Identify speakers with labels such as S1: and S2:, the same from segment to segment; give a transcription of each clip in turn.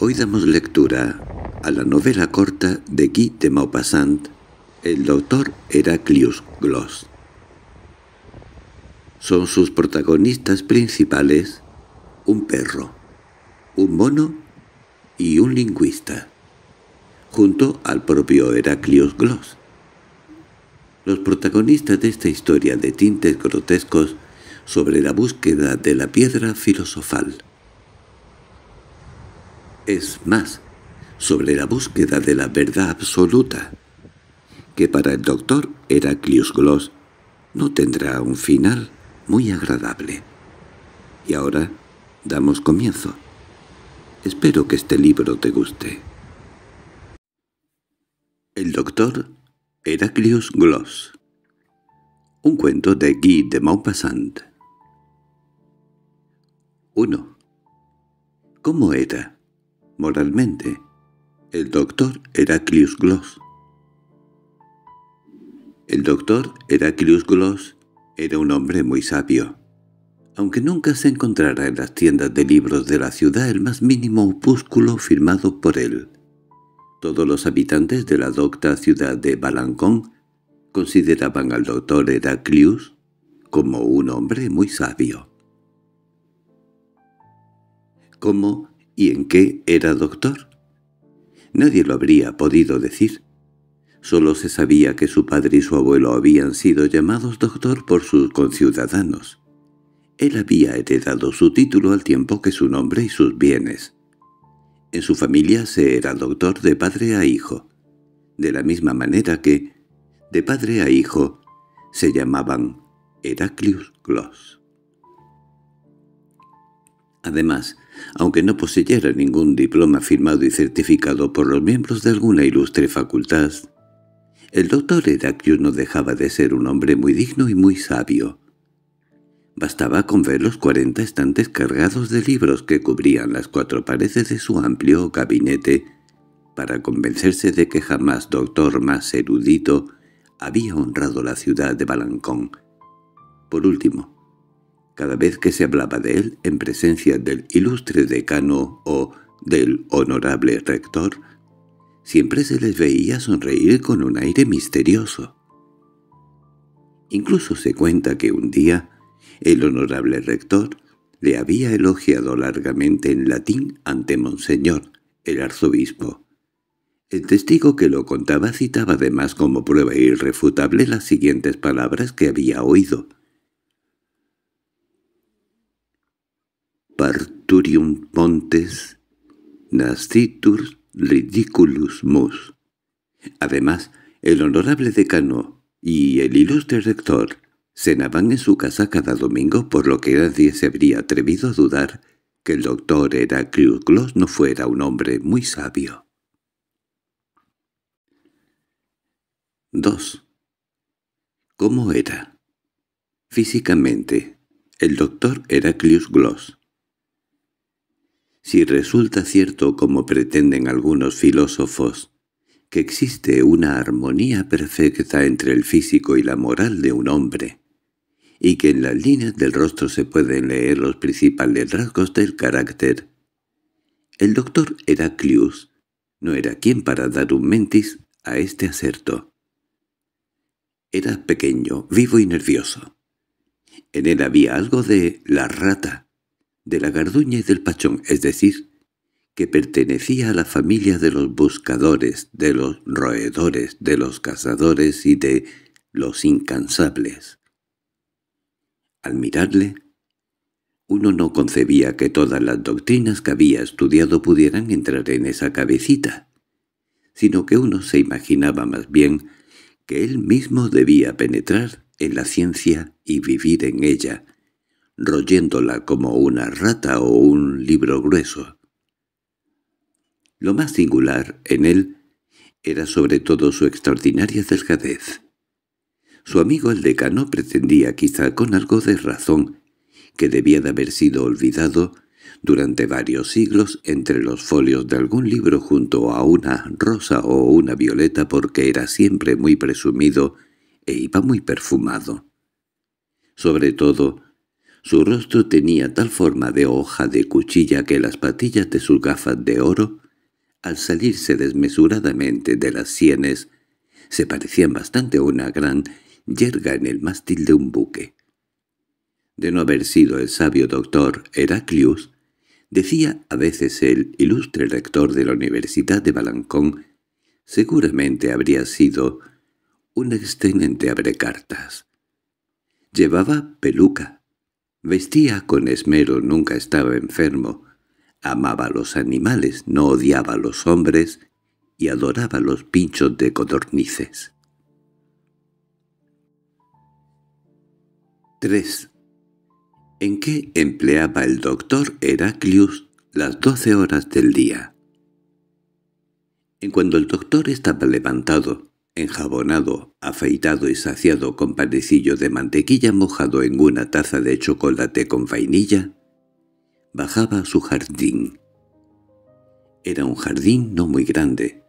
S1: Hoy damos lectura a la novela corta de Guy de Maupassant, el doctor Heraclius Gloss. Son sus protagonistas principales un perro, un mono y un lingüista, junto al propio Heraclius Gloss. Los protagonistas de esta historia de tintes grotescos sobre la búsqueda de la piedra filosofal es más, sobre la búsqueda de la verdad absoluta, que para el doctor Heraclius Gloss no tendrá un final muy agradable. Y ahora damos comienzo. Espero que este libro te guste. El doctor Heraclius Gloss Un cuento de Guy de Maupassant 1. ¿Cómo era? moralmente, el doctor Heraclius Gloss. El doctor Heraclius Gloss era un hombre muy sabio. Aunque nunca se encontrara en las tiendas de libros de la ciudad el más mínimo opúsculo firmado por él. Todos los habitantes de la docta ciudad de Balancón consideraban al doctor Heraclius como un hombre muy sabio. Como y en qué era doctor. Nadie lo habría podido decir. Solo se sabía que su padre y su abuelo habían sido llamados doctor por sus conciudadanos. Él había heredado su título al tiempo que su nombre y sus bienes. En su familia se era doctor de padre a hijo, de la misma manera que, de padre a hijo, se llamaban Heraclius Gloss. Además, aunque no poseyera ningún diploma firmado y certificado por los miembros de alguna ilustre facultad. El doctor Heraclius no dejaba de ser un hombre muy digno y muy sabio. Bastaba con ver los cuarenta estantes cargados de libros que cubrían las cuatro paredes de su amplio gabinete para convencerse de que jamás doctor más erudito había honrado la ciudad de Balancón. Por último, cada vez que se hablaba de él en presencia del ilustre decano o del honorable rector, siempre se les veía sonreír con un aire misterioso. Incluso se cuenta que un día el honorable rector le había elogiado largamente en latín ante Monseñor, el arzobispo. El testigo que lo contaba citaba además como prueba irrefutable las siguientes palabras que había oído. parturium pontes, nascitur ridiculus mus. Además, el honorable decano y el ilustre rector cenaban en su casa cada domingo, por lo que nadie se habría atrevido a dudar que el doctor Heraclius Gloss no fuera un hombre muy sabio. 2. ¿Cómo era? Físicamente, el doctor Heraclius Gloss si resulta cierto, como pretenden algunos filósofos, que existe una armonía perfecta entre el físico y la moral de un hombre, y que en las líneas del rostro se pueden leer los principales rasgos del carácter, el doctor Heraclius no era quien para dar un mentis a este acerto. Era pequeño, vivo y nervioso. En él había algo de la rata, de la Garduña y del Pachón, es decir, que pertenecía a la familia de los buscadores, de los roedores, de los cazadores y de los incansables. Al mirarle, uno no concebía que todas las doctrinas que había estudiado pudieran entrar en esa cabecita, sino que uno se imaginaba más bien que él mismo debía penetrar en la ciencia y vivir en ella, royéndola como una rata o un libro grueso. Lo más singular en él era sobre todo su extraordinaria delgadez. Su amigo el decano pretendía quizá con algo de razón que debía de haber sido olvidado durante varios siglos entre los folios de algún libro junto a una rosa o una violeta porque era siempre muy presumido e iba muy perfumado. Sobre todo, su rostro tenía tal forma de hoja de cuchilla que las patillas de sus gafas de oro, al salirse desmesuradamente de las sienes, se parecían bastante a una gran yerga en el mástil de un buque. De no haber sido el sabio doctor Heraclius, decía a veces el ilustre rector de la Universidad de Balancón, seguramente habría sido un excelente abrecartas. Llevaba peluca, Vestía con esmero, nunca estaba enfermo. Amaba a los animales, no odiaba a los hombres y adoraba los pinchos de codornices. 3. ¿En qué empleaba el doctor Heraclius las doce horas del día? En cuando el doctor estaba levantado, enjabonado, afeitado y saciado con panecillo de mantequilla mojado en una taza de chocolate con vainilla, bajaba a su jardín. Era un jardín no muy grande,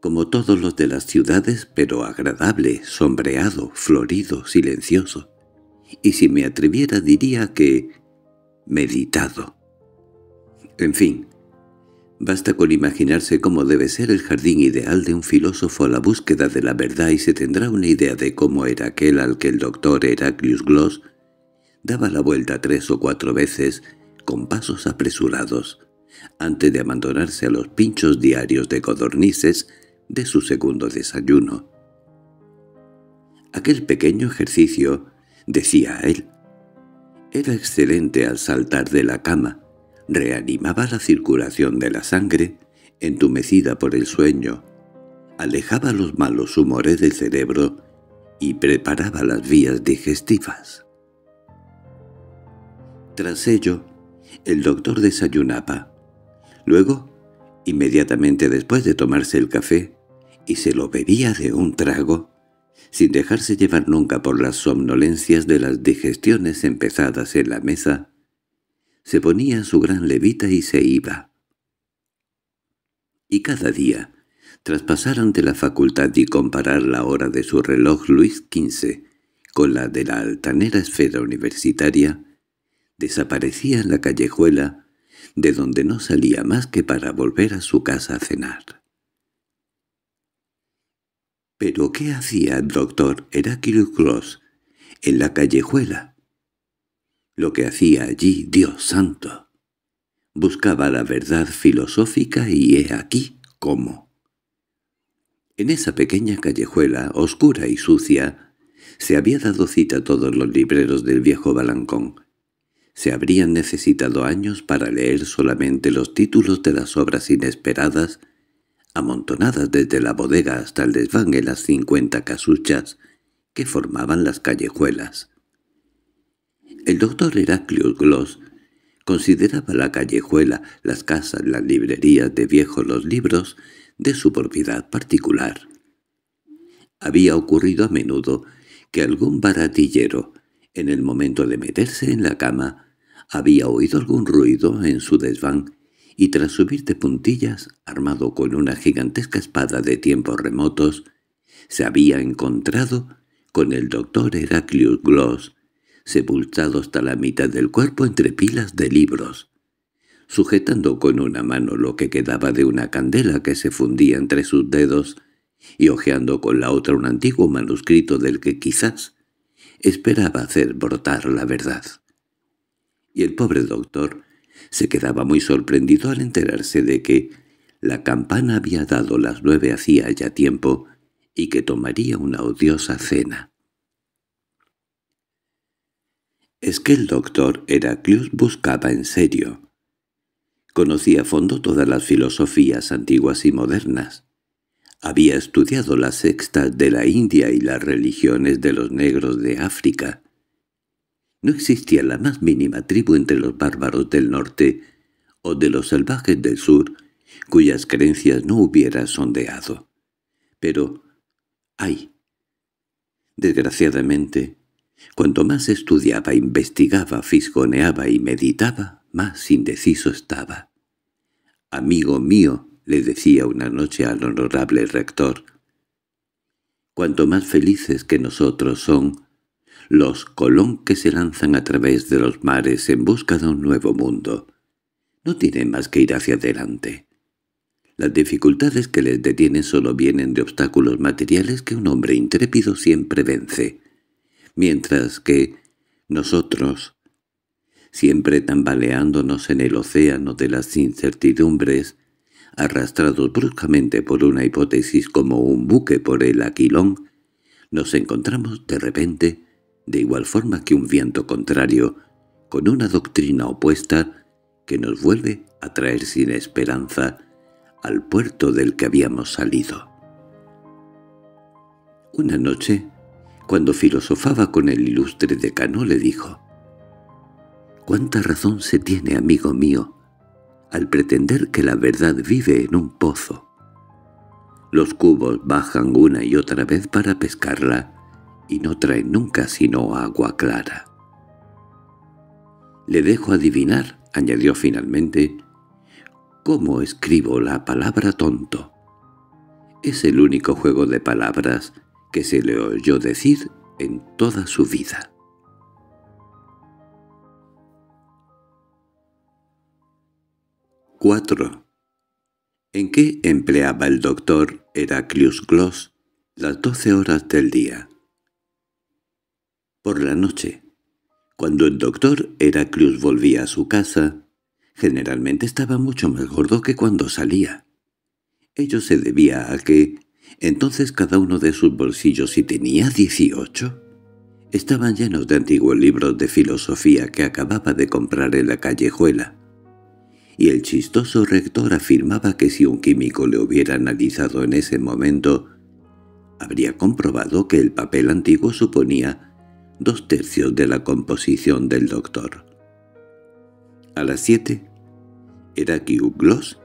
S1: como todos los de las ciudades, pero agradable, sombreado, florido, silencioso, y si me atreviera diría que meditado. En fin, Basta con imaginarse cómo debe ser el jardín ideal de un filósofo a la búsqueda de la verdad y se tendrá una idea de cómo era aquel al que el doctor Heraclius Gloss daba la vuelta tres o cuatro veces con pasos apresurados, antes de abandonarse a los pinchos diarios de codornices de su segundo desayuno. Aquel pequeño ejercicio, decía él, era excelente al saltar de la cama, reanimaba la circulación de la sangre, entumecida por el sueño, alejaba los malos humores del cerebro y preparaba las vías digestivas. Tras ello, el doctor desayunaba. Luego, inmediatamente después de tomarse el café, y se lo bebía de un trago, sin dejarse llevar nunca por las somnolencias de las digestiones empezadas en la mesa, se ponía su gran levita y se iba. Y cada día, tras pasar ante la facultad y comparar la hora de su reloj Luis XV con la de la altanera esfera universitaria, desaparecía en la callejuela, de donde no salía más que para volver a su casa a cenar. ¿Pero qué hacía el doctor Heráclito Cross en la callejuela? lo que hacía allí, Dios santo. Buscaba la verdad filosófica y he aquí cómo. En esa pequeña callejuela, oscura y sucia, se había dado cita a todos los libreros del viejo Balancón. Se habrían necesitado años para leer solamente los títulos de las obras inesperadas, amontonadas desde la bodega hasta el desván en las cincuenta casuchas que formaban las callejuelas. El doctor Heraclius Gloss consideraba la callejuela, las casas, las librerías de viejos, los libros de su propiedad particular. Había ocurrido a menudo que algún baratillero, en el momento de meterse en la cama, había oído algún ruido en su desván y tras subir de puntillas, armado con una gigantesca espada de tiempos remotos, se había encontrado con el doctor Heraclius Gloss sepultado hasta la mitad del cuerpo entre pilas de libros, sujetando con una mano lo que quedaba de una candela que se fundía entre sus dedos y hojeando con la otra un antiguo manuscrito del que quizás esperaba hacer brotar la verdad. Y el pobre doctor se quedaba muy sorprendido al enterarse de que la campana había dado las nueve hacía ya tiempo y que tomaría una odiosa cena es que el doctor Heraclius buscaba en serio. Conocía a fondo todas las filosofías antiguas y modernas. Había estudiado las sextas de la India y las religiones de los negros de África. No existía la más mínima tribu entre los bárbaros del norte o de los salvajes del sur cuyas creencias no hubiera sondeado. Pero, ay, desgraciadamente, Cuanto más estudiaba, investigaba, fisgoneaba y meditaba, más indeciso estaba. «Amigo mío», le decía una noche al honorable rector, «cuanto más felices que nosotros son los Colón que se lanzan a través de los mares en busca de un nuevo mundo. No tienen más que ir hacia adelante». Las dificultades que les detienen solo vienen de obstáculos materiales que un hombre intrépido siempre vence mientras que nosotros, siempre tambaleándonos en el océano de las incertidumbres, arrastrados bruscamente por una hipótesis como un buque por el aquilón, nos encontramos de repente, de igual forma que un viento contrario, con una doctrina opuesta que nos vuelve a traer sin esperanza al puerto del que habíamos salido. Una noche, cuando filosofaba con el ilustre decano le dijo, «¿Cuánta razón se tiene, amigo mío, al pretender que la verdad vive en un pozo? Los cubos bajan una y otra vez para pescarla y no traen nunca sino agua clara». «Le dejo adivinar», añadió finalmente, «cómo escribo la palabra tonto». Es el único juego de palabras que se le oyó decir en toda su vida. 4. ¿En qué empleaba el doctor Heraclius Gloss las doce horas del día? Por la noche, cuando el doctor Heraclius volvía a su casa, generalmente estaba mucho más gordo que cuando salía. Ello se debía a que entonces cada uno de sus bolsillos, si tenía dieciocho, estaban llenos de antiguos libros de filosofía que acababa de comprar en la callejuela. Y el chistoso rector afirmaba que si un químico le hubiera analizado en ese momento, habría comprobado que el papel antiguo suponía dos tercios de la composición del doctor. A las siete, era Gloss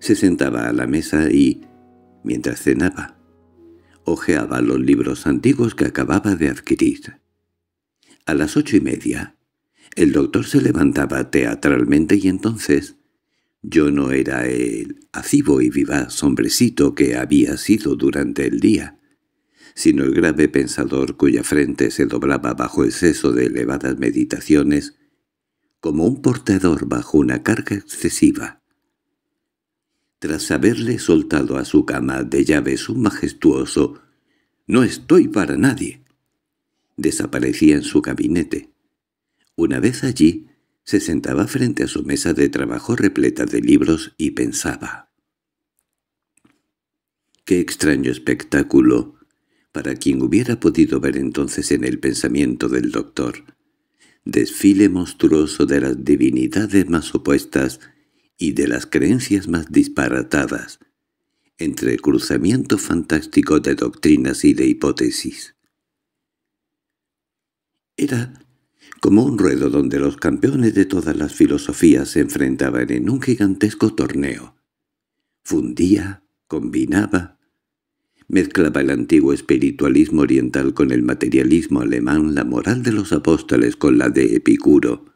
S1: se sentaba a la mesa y, mientras cenaba. Ojeaba los libros antiguos que acababa de adquirir. A las ocho y media, el doctor se levantaba teatralmente y entonces yo no era el acibo y vivaz hombrecito que había sido durante el día, sino el grave pensador cuya frente se doblaba bajo el seso de elevadas meditaciones, como un portador bajo una carga excesiva tras haberle soltado a su cama de llaves un majestuoso «No estoy para nadie». Desaparecía en su gabinete. Una vez allí, se sentaba frente a su mesa de trabajo repleta de libros y pensaba. Qué extraño espectáculo para quien hubiera podido ver entonces en el pensamiento del doctor. Desfile monstruoso de las divinidades más opuestas y de las creencias más disparatadas, entre el cruzamiento fantástico de doctrinas y de hipótesis. Era como un ruedo donde los campeones de todas las filosofías se enfrentaban en un gigantesco torneo. Fundía, combinaba, mezclaba el antiguo espiritualismo oriental con el materialismo alemán, la moral de los apóstoles con la de Epicuro.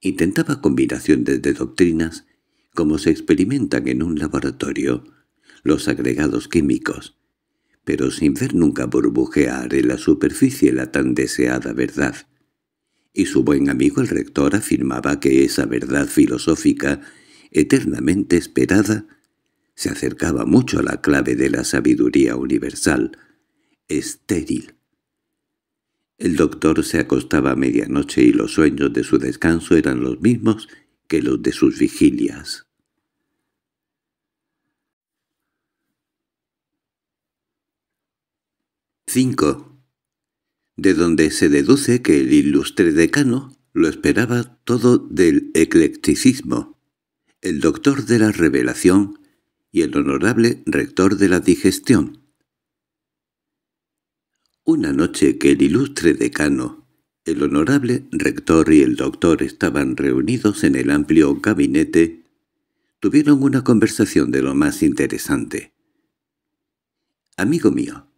S1: Intentaba combinaciones de doctrinas como se experimentan en un laboratorio, los agregados químicos, pero sin ver nunca burbujear en la superficie la tan deseada verdad. Y su buen amigo el rector afirmaba que esa verdad filosófica, eternamente esperada, se acercaba mucho a la clave de la sabiduría universal, estéril. El doctor se acostaba a medianoche y los sueños de su descanso eran los mismos que los de sus vigilias. 5. de donde se deduce que el ilustre decano lo esperaba todo del eclecticismo, el doctor de la revelación y el honorable rector de la digestión. Una noche que el ilustre decano el honorable rector y el doctor estaban reunidos en el amplio gabinete. Tuvieron una conversación de lo más interesante. «Amigo mío»,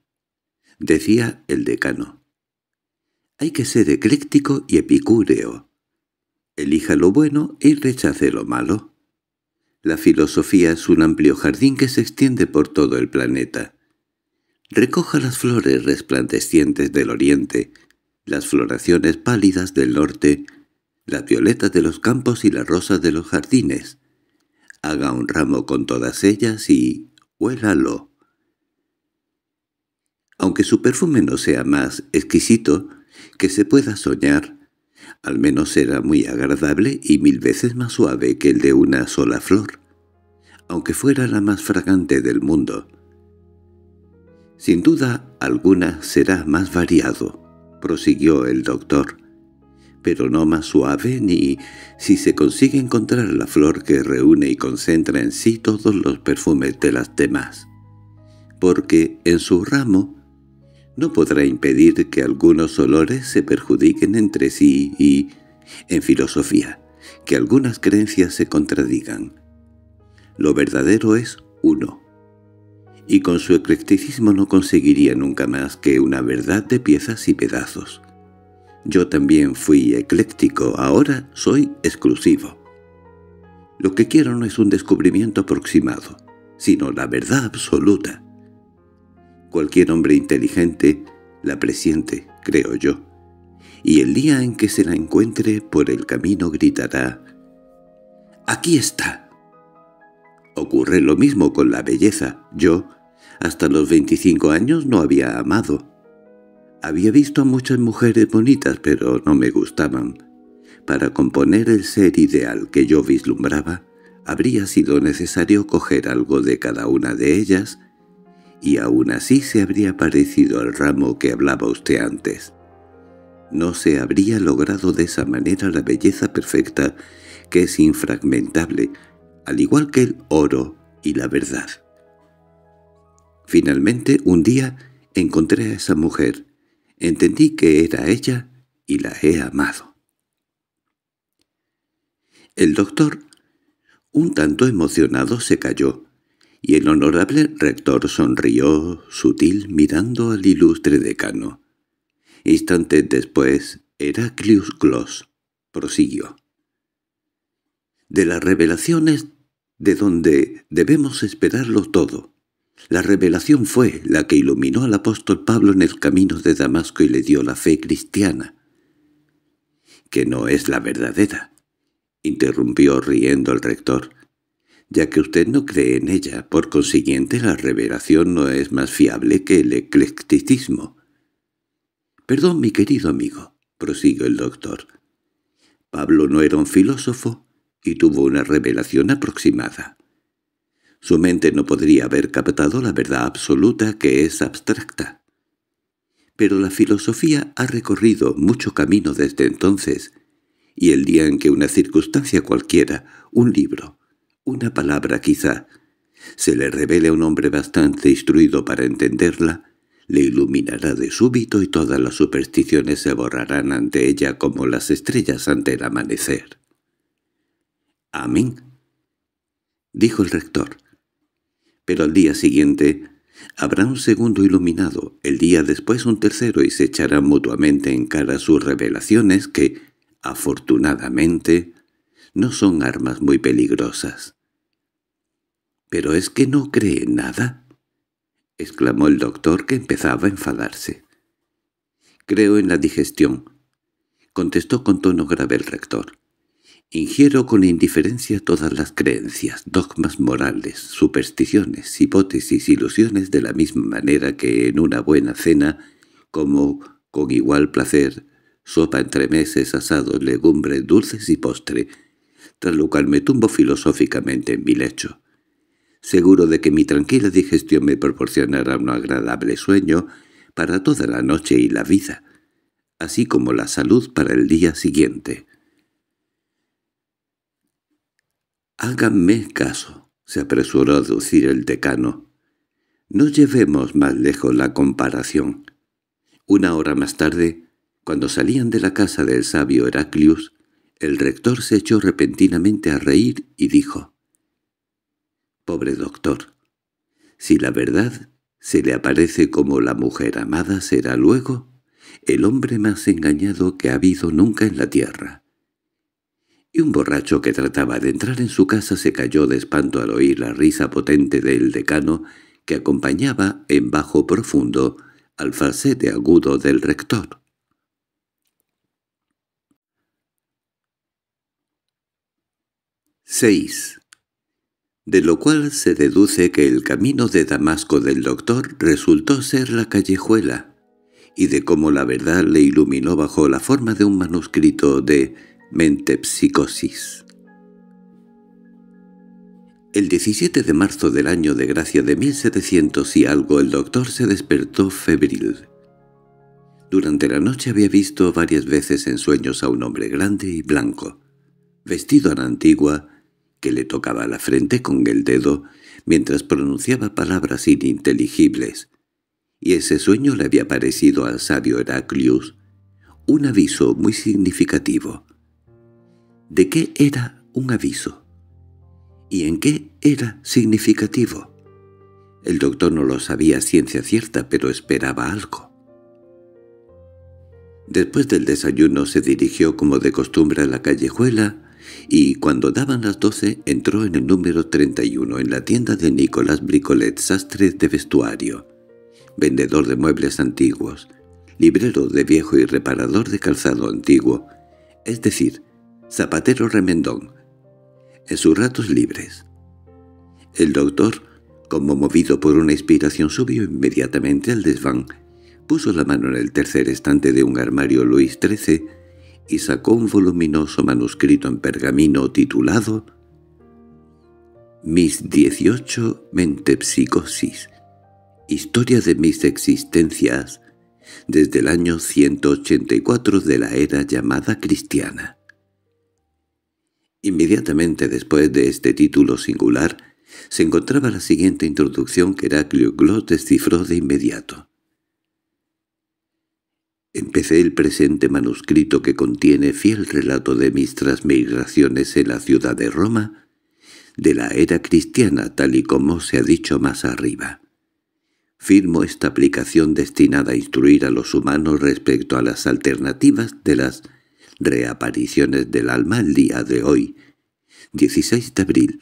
S1: decía el decano, «hay que ser ecléctico y epicúreo. Elija lo bueno y rechace lo malo. La filosofía es un amplio jardín que se extiende por todo el planeta». Recoja las flores resplandecientes del oriente, las floraciones pálidas del norte, las violetas de los campos y las rosas de los jardines. Haga un ramo con todas ellas y huélalo. Aunque su perfume no sea más exquisito que se pueda soñar, al menos será muy agradable y mil veces más suave que el de una sola flor, aunque fuera la más fragante del mundo. Sin duda alguna será más variado, prosiguió el doctor, pero no más suave ni si se consigue encontrar la flor que reúne y concentra en sí todos los perfumes de las demás, porque en su ramo no podrá impedir que algunos olores se perjudiquen entre sí y, en filosofía, que algunas creencias se contradigan. Lo verdadero es uno, y con su eclecticismo no conseguiría nunca más que una verdad de piezas y pedazos. Yo también fui ecléctico, ahora soy exclusivo. Lo que quiero no es un descubrimiento aproximado, sino la verdad absoluta. Cualquier hombre inteligente la presiente, creo yo, y el día en que se la encuentre por el camino gritará «¡Aquí está!». Ocurre lo mismo con la belleza. Yo hasta los 25 años no había amado. Había visto a muchas mujeres bonitas, pero no me gustaban. Para componer el ser ideal que yo vislumbraba, habría sido necesario coger algo de cada una de ellas, y aún así se habría parecido al ramo que hablaba usted antes. No se habría logrado de esa manera la belleza perfecta que es infragmentable, al igual que el oro y la verdad. Finalmente, un día, encontré a esa mujer. Entendí que era ella y la he amado. El doctor, un tanto emocionado, se calló, y el honorable rector sonrió, sutil, mirando al ilustre decano. Instantes después, Heraclius Gloss prosiguió. De las revelaciones de donde debemos esperarlo todo, la revelación fue la que iluminó al apóstol Pablo en el camino de Damasco y le dio la fe cristiana, que no es la verdadera, interrumpió riendo el rector, ya que usted no cree en ella, por consiguiente la revelación no es más fiable que el eclecticismo. Perdón, mi querido amigo, prosiguió el doctor. Pablo no era un filósofo y tuvo una revelación aproximada. Su mente no podría haber captado la verdad absoluta que es abstracta. Pero la filosofía ha recorrido mucho camino desde entonces, y el día en que una circunstancia cualquiera, un libro, una palabra quizá, se le revele a un hombre bastante instruido para entenderla, le iluminará de súbito y todas las supersticiones se borrarán ante ella como las estrellas ante el amanecer. —¿Amén? —dijo el rector pero al día siguiente habrá un segundo iluminado, el día después un tercero y se echarán mutuamente en cara sus revelaciones que, afortunadamente, no son armas muy peligrosas. —¿Pero es que no cree nada? —exclamó el doctor, que empezaba a enfadarse. —Creo en la digestión —contestó con tono grave el rector. Ingiero con indiferencia todas las creencias, dogmas morales, supersticiones, hipótesis, ilusiones de la misma manera que en una buena cena, como con igual placer, sopa entre meses, asados, legumbres, dulces y postre, tras lo cual me tumbo filosóficamente en mi lecho. Seguro de que mi tranquila digestión me proporcionará un agradable sueño para toda la noche y la vida, así como la salud para el día siguiente. «Háganme caso», se apresuró a decir el decano. «No llevemos más lejos la comparación». Una hora más tarde, cuando salían de la casa del sabio Heraclius, el rector se echó repentinamente a reír y dijo, «Pobre doctor, si la verdad se le aparece como la mujer amada será luego el hombre más engañado que ha habido nunca en la tierra» y un borracho que trataba de entrar en su casa se cayó de espanto al oír la risa potente del decano que acompañaba en bajo profundo al falsete agudo del rector. —6. De lo cual se deduce que el camino de Damasco del doctor resultó ser la callejuela, y de cómo la verdad le iluminó bajo la forma de un manuscrito de Psicosis El 17 de marzo del año de gracia de 1700 y algo el doctor se despertó febril. Durante la noche había visto varias veces en sueños a un hombre grande y blanco, vestido a la antigua, que le tocaba la frente con el dedo mientras pronunciaba palabras ininteligibles, y ese sueño le había parecido al sabio Heraclius un aviso muy significativo de qué era un aviso y en qué era significativo. El doctor no lo sabía ciencia cierta, pero esperaba algo. Después del desayuno se dirigió como de costumbre a la callejuela y cuando daban las doce entró en el número 31 en la tienda de Nicolás Bricolet, sastre de vestuario, vendedor de muebles antiguos, librero de viejo y reparador de calzado antiguo, es decir, zapatero remendón, en sus ratos libres. El doctor, como movido por una inspiración, subió inmediatamente al desván, puso la mano en el tercer estante de un armario Luis XIII y sacó un voluminoso manuscrito en pergamino titulado «Mis 18 mentepsicosis, historia de mis existencias» desde el año 184 de la era llamada cristiana. Inmediatamente después de este título singular, se encontraba la siguiente introducción que Heraclio Gloss descifró de inmediato. Empecé el presente manuscrito que contiene fiel relato de mis transmigraciones en la ciudad de Roma, de la era cristiana tal y como se ha dicho más arriba. Firmo esta aplicación destinada a instruir a los humanos respecto a las alternativas de las reapariciones del alma el día de hoy, 16 de abril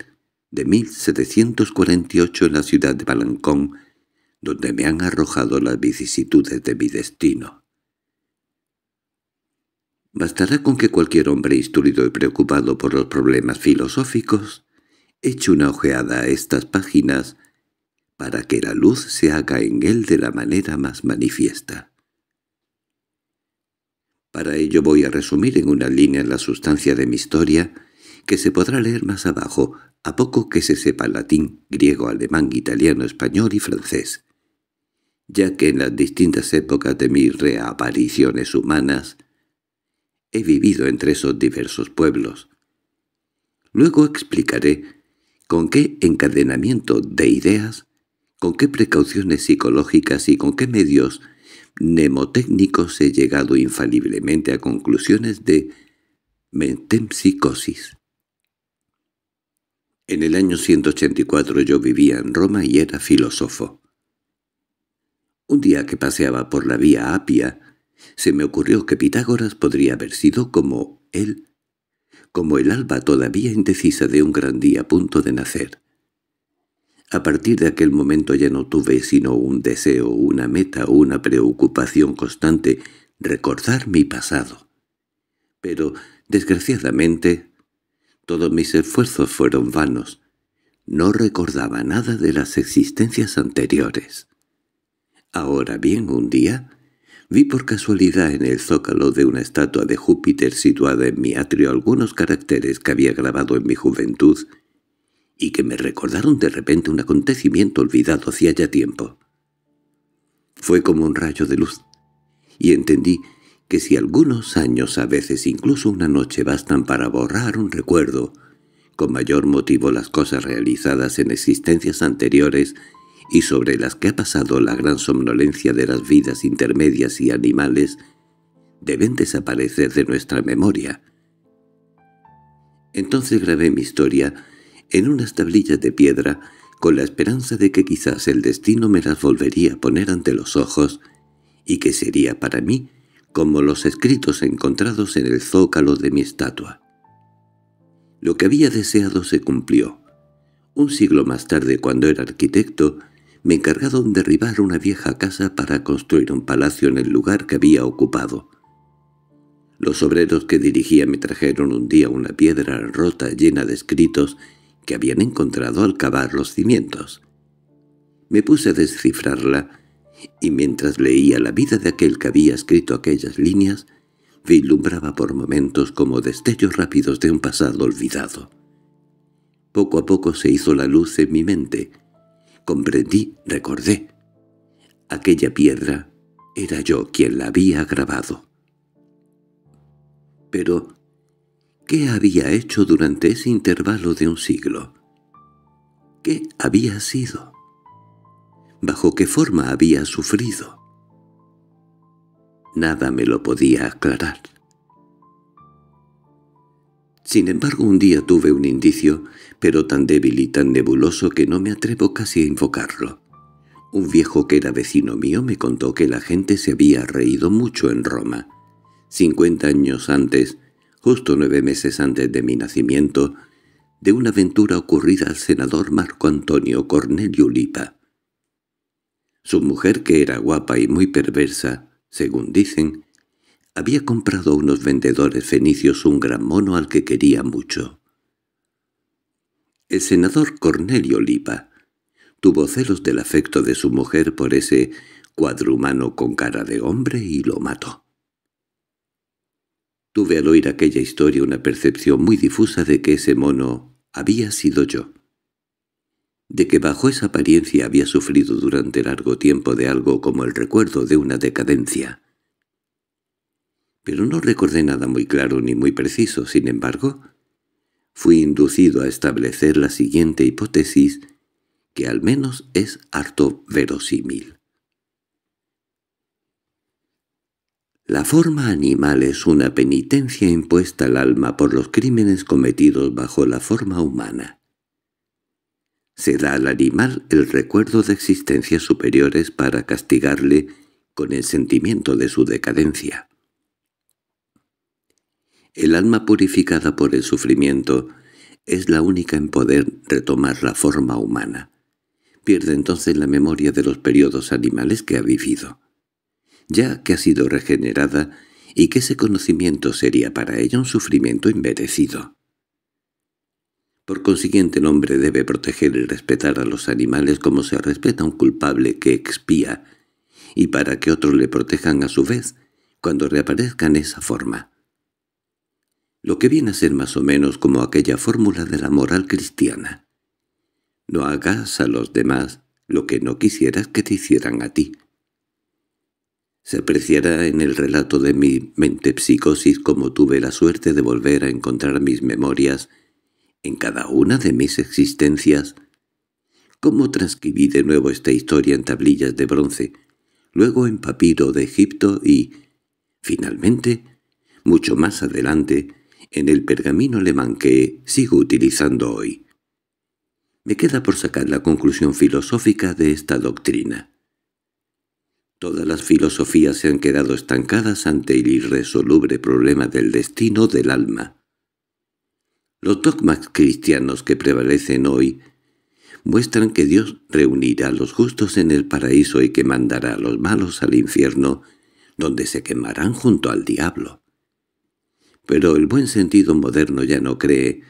S1: de 1748 en la ciudad de Balancón, donde me han arrojado las vicisitudes de mi destino. Bastará con que cualquier hombre instruido y preocupado por los problemas filosóficos eche una ojeada a estas páginas para que la luz se haga en él de la manera más manifiesta. Para ello voy a resumir en una línea la sustancia de mi historia, que se podrá leer más abajo, a poco que se sepa latín, griego, alemán, italiano, español y francés, ya que en las distintas épocas de mis reapariciones humanas he vivido entre esos diversos pueblos. Luego explicaré con qué encadenamiento de ideas, con qué precauciones psicológicas y con qué medios mnemotécnicos he llegado infaliblemente a conclusiones de mentempsicosis. En el año 184 yo vivía en Roma y era filósofo. Un día que paseaba por la vía Apia, se me ocurrió que Pitágoras podría haber sido como él, como el alba todavía indecisa de un gran día a punto de nacer. A partir de aquel momento ya no tuve sino un deseo, una meta o una preocupación constante, recordar mi pasado. Pero, desgraciadamente, todos mis esfuerzos fueron vanos. No recordaba nada de las existencias anteriores. Ahora bien, un día, vi por casualidad en el zócalo de una estatua de Júpiter situada en mi atrio algunos caracteres que había grabado en mi juventud y que me recordaron de repente un acontecimiento olvidado hacía ya tiempo. Fue como un rayo de luz, y entendí que si algunos años, a veces incluso una noche, bastan para borrar un recuerdo, con mayor motivo las cosas realizadas en existencias anteriores y sobre las que ha pasado la gran somnolencia de las vidas intermedias y animales, deben desaparecer de nuestra memoria. Entonces grabé mi historia en unas tablillas de piedra, con la esperanza de que quizás el destino me las volvería a poner ante los ojos y que sería para mí como los escritos encontrados en el zócalo de mi estatua. Lo que había deseado se cumplió. Un siglo más tarde, cuando era arquitecto, me encargaron derribar una vieja casa para construir un palacio en el lugar que había ocupado. Los obreros que dirigía me trajeron un día una piedra rota llena de escritos que habían encontrado al cavar los cimientos. Me puse a descifrarla, y mientras leía la vida de aquel que había escrito aquellas líneas, me iluminaba por momentos como destellos rápidos de un pasado olvidado. Poco a poco se hizo la luz en mi mente. Comprendí, recordé. Aquella piedra era yo quien la había grabado. Pero ¿Qué había hecho durante ese intervalo de un siglo? ¿Qué había sido? ¿Bajo qué forma había sufrido? Nada me lo podía aclarar. Sin embargo, un día tuve un indicio, pero tan débil y tan nebuloso que no me atrevo casi a invocarlo. Un viejo que era vecino mío me contó que la gente se había reído mucho en Roma. Cincuenta años antes, justo nueve meses antes de mi nacimiento, de una aventura ocurrida al senador Marco Antonio Cornelio Lipa. Su mujer, que era guapa y muy perversa, según dicen, había comprado a unos vendedores fenicios un gran mono al que quería mucho. El senador Cornelio Lipa tuvo celos del afecto de su mujer por ese cuadrumano con cara de hombre y lo mató. Tuve al oír aquella historia una percepción muy difusa de que ese mono había sido yo. De que bajo esa apariencia había sufrido durante largo tiempo de algo como el recuerdo de una decadencia. Pero no recordé nada muy claro ni muy preciso, sin embargo, fui inducido a establecer la siguiente hipótesis, que al menos es harto verosímil. La forma animal es una penitencia impuesta al alma por los crímenes cometidos bajo la forma humana. Se da al animal el recuerdo de existencias superiores para castigarle con el sentimiento de su decadencia. El alma purificada por el sufrimiento es la única en poder retomar la forma humana. Pierde entonces la memoria de los periodos animales que ha vivido ya que ha sido regenerada, y que ese conocimiento sería para ella un sufrimiento inmerecido. Por consiguiente el hombre debe proteger y respetar a los animales como se respeta a un culpable que expía, y para que otros le protejan a su vez cuando reaparezca en esa forma. Lo que viene a ser más o menos como aquella fórmula de la moral cristiana. No hagas a los demás lo que no quisieras que te hicieran a ti. Se apreciará en el relato de mi psicosis cómo tuve la suerte de volver a encontrar mis memorias en cada una de mis existencias, cómo transcribí de nuevo esta historia en tablillas de bronce, luego en papiro de Egipto y, finalmente, mucho más adelante, en el pergamino alemán que sigo utilizando hoy. Me queda por sacar la conclusión filosófica de esta doctrina. Todas las filosofías se han quedado estancadas ante el irresoluble problema del destino del alma. Los dogmas cristianos que prevalecen hoy muestran que Dios reunirá a los justos en el paraíso y que mandará a los malos al infierno, donde se quemarán junto al diablo. Pero el buen sentido moderno ya no cree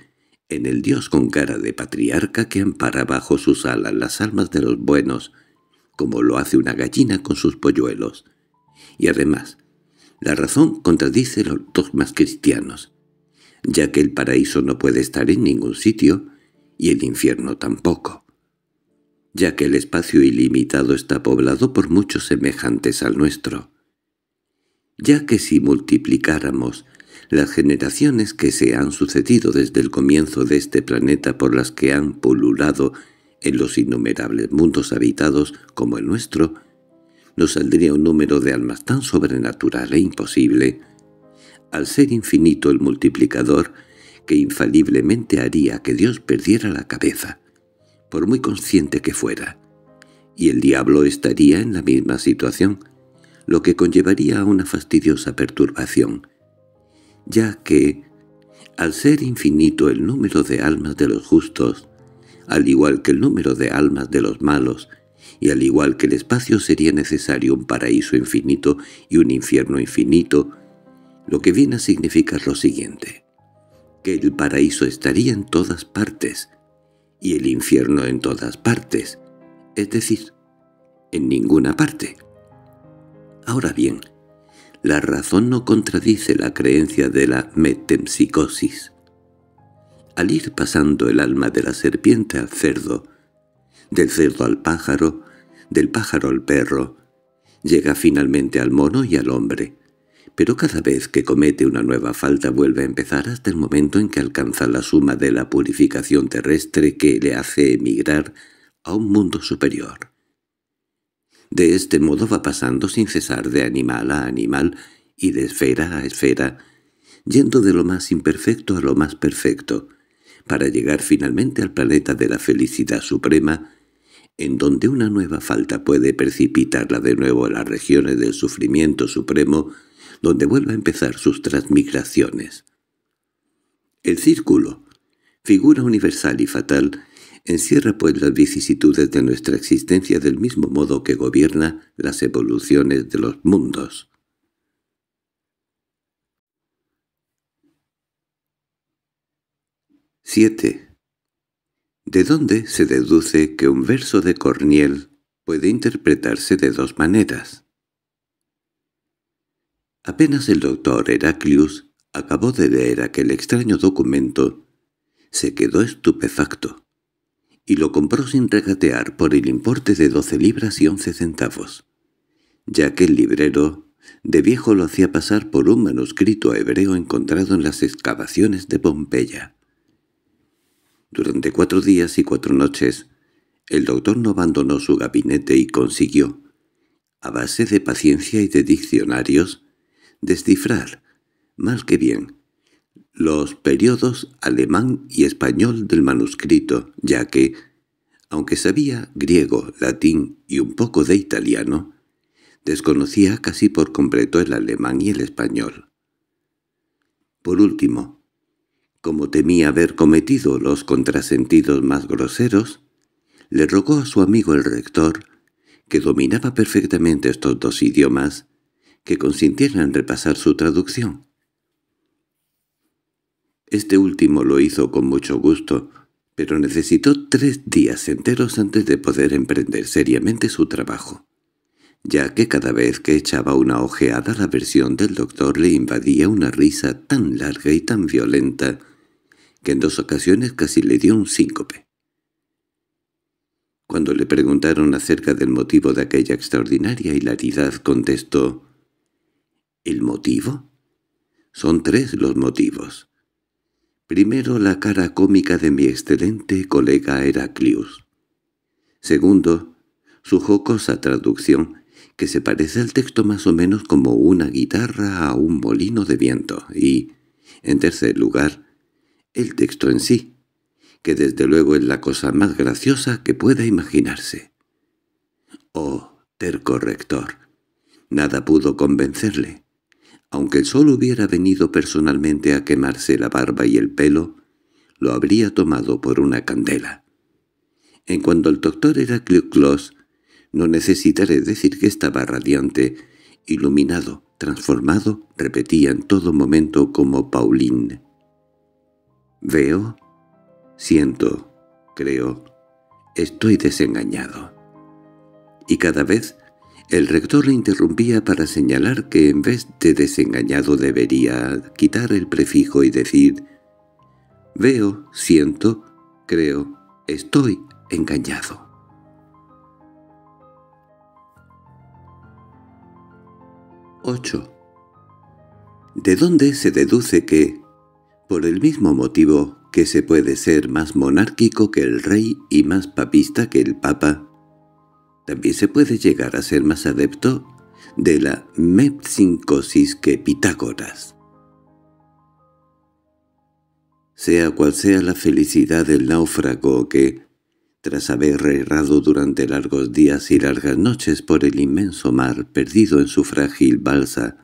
S1: en el Dios con cara de patriarca que ampara bajo sus alas las almas de los buenos, como lo hace una gallina con sus polluelos. Y además, la razón contradice los dogmas cristianos, ya que el paraíso no puede estar en ningún sitio y el infierno tampoco, ya que el espacio ilimitado está poblado por muchos semejantes al nuestro, ya que si multiplicáramos las generaciones que se han sucedido desde el comienzo de este planeta por las que han pululado en los innumerables mundos habitados como el nuestro, nos saldría un número de almas tan sobrenatural e imposible, al ser infinito el multiplicador, que infaliblemente haría que Dios perdiera la cabeza, por muy consciente que fuera, y el diablo estaría en la misma situación, lo que conllevaría a una fastidiosa perturbación, ya que, al ser infinito el número de almas de los justos, al igual que el número de almas de los malos, y al igual que el espacio sería necesario un paraíso infinito y un infierno infinito, lo que viene a significar lo siguiente, que el paraíso estaría en todas partes, y el infierno en todas partes, es decir, en ninguna parte. Ahora bien, la razón no contradice la creencia de la metempsicosis al ir pasando el alma de la serpiente al cerdo, del cerdo al pájaro, del pájaro al perro, llega finalmente al mono y al hombre, pero cada vez que comete una nueva falta vuelve a empezar hasta el momento en que alcanza la suma de la purificación terrestre que le hace emigrar a un mundo superior. De este modo va pasando sin cesar de animal a animal y de esfera a esfera, yendo de lo más imperfecto a lo más perfecto, para llegar finalmente al planeta de la felicidad suprema, en donde una nueva falta puede precipitarla de nuevo a las regiones del sufrimiento supremo, donde vuelva a empezar sus transmigraciones. El círculo, figura universal y fatal, encierra pues las vicisitudes de nuestra existencia del mismo modo que gobierna las evoluciones de los mundos. 7. ¿De dónde se deduce que un verso de Corniel puede interpretarse de dos maneras? Apenas el doctor Heraclius acabó de leer aquel extraño documento, se quedó estupefacto y lo compró sin regatear por el importe de doce libras y once centavos, ya que el librero de viejo lo hacía pasar por un manuscrito hebreo encontrado en las excavaciones de Pompeya. Durante cuatro días y cuatro noches, el doctor no abandonó su gabinete y consiguió, a base de paciencia y de diccionarios, descifrar, más que bien, los periodos alemán y español del manuscrito, ya que, aunque sabía griego, latín y un poco de italiano, desconocía casi por completo el alemán y el español. Por último, como temía haber cometido los contrasentidos más groseros, le rogó a su amigo el rector, que dominaba perfectamente estos dos idiomas, que consintiera en repasar su traducción. Este último lo hizo con mucho gusto, pero necesitó tres días enteros antes de poder emprender seriamente su trabajo, ya que cada vez que echaba una ojeada la versión del doctor le invadía una risa tan larga y tan violenta que en dos ocasiones casi le dio un síncope. Cuando le preguntaron acerca del motivo de aquella extraordinaria hilaridad, contestó, ¿El motivo? Son tres los motivos. Primero, la cara cómica de mi excelente colega Heraclius. Segundo, su jocosa traducción, que se parece al texto más o menos como una guitarra a un molino de viento. Y, en tercer lugar, el texto en sí, que desde luego es la cosa más graciosa que pueda imaginarse. Oh, tercorrector, nada pudo convencerle. Aunque el sol hubiera venido personalmente a quemarse la barba y el pelo, lo habría tomado por una candela. En cuanto el doctor era Clos, no necesitaré decir que estaba radiante, iluminado, transformado, repetía en todo momento como Pauline. Veo, siento, creo, estoy desengañado. Y cada vez el rector le interrumpía para señalar que en vez de desengañado debería quitar el prefijo y decir «Veo, siento, creo, estoy engañado». «8. ¿De dónde se deduce que, por el mismo motivo que se puede ser más monárquico que el rey y más papista que el papa, también se puede llegar a ser más adepto de la mepsincosis que Pitágoras. Sea cual sea la felicidad del náufrago que, tras haber errado durante largos días y largas noches por el inmenso mar perdido en su frágil balsa,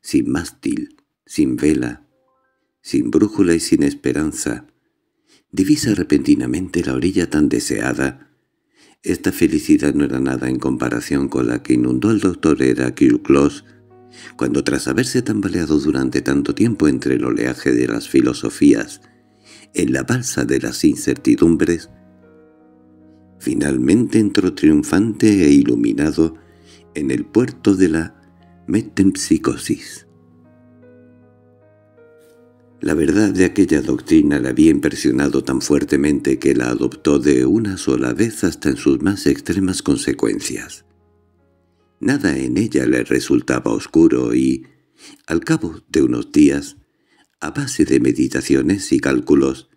S1: sin mástil, sin vela, sin brújula y sin esperanza, divisa repentinamente la orilla tan deseada. Esta felicidad no era nada en comparación con la que inundó al doctor Era Kloss, cuando tras haberse tambaleado durante tanto tiempo entre el oleaje de las filosofías, en la balsa de las incertidumbres, finalmente entró triunfante e iluminado en el puerto de la metempsicosis. La verdad de aquella doctrina la había impresionado tan fuertemente que la adoptó de una sola vez hasta en sus más extremas consecuencias. Nada en ella le resultaba oscuro y, al cabo de unos días, a base de meditaciones y cálculos,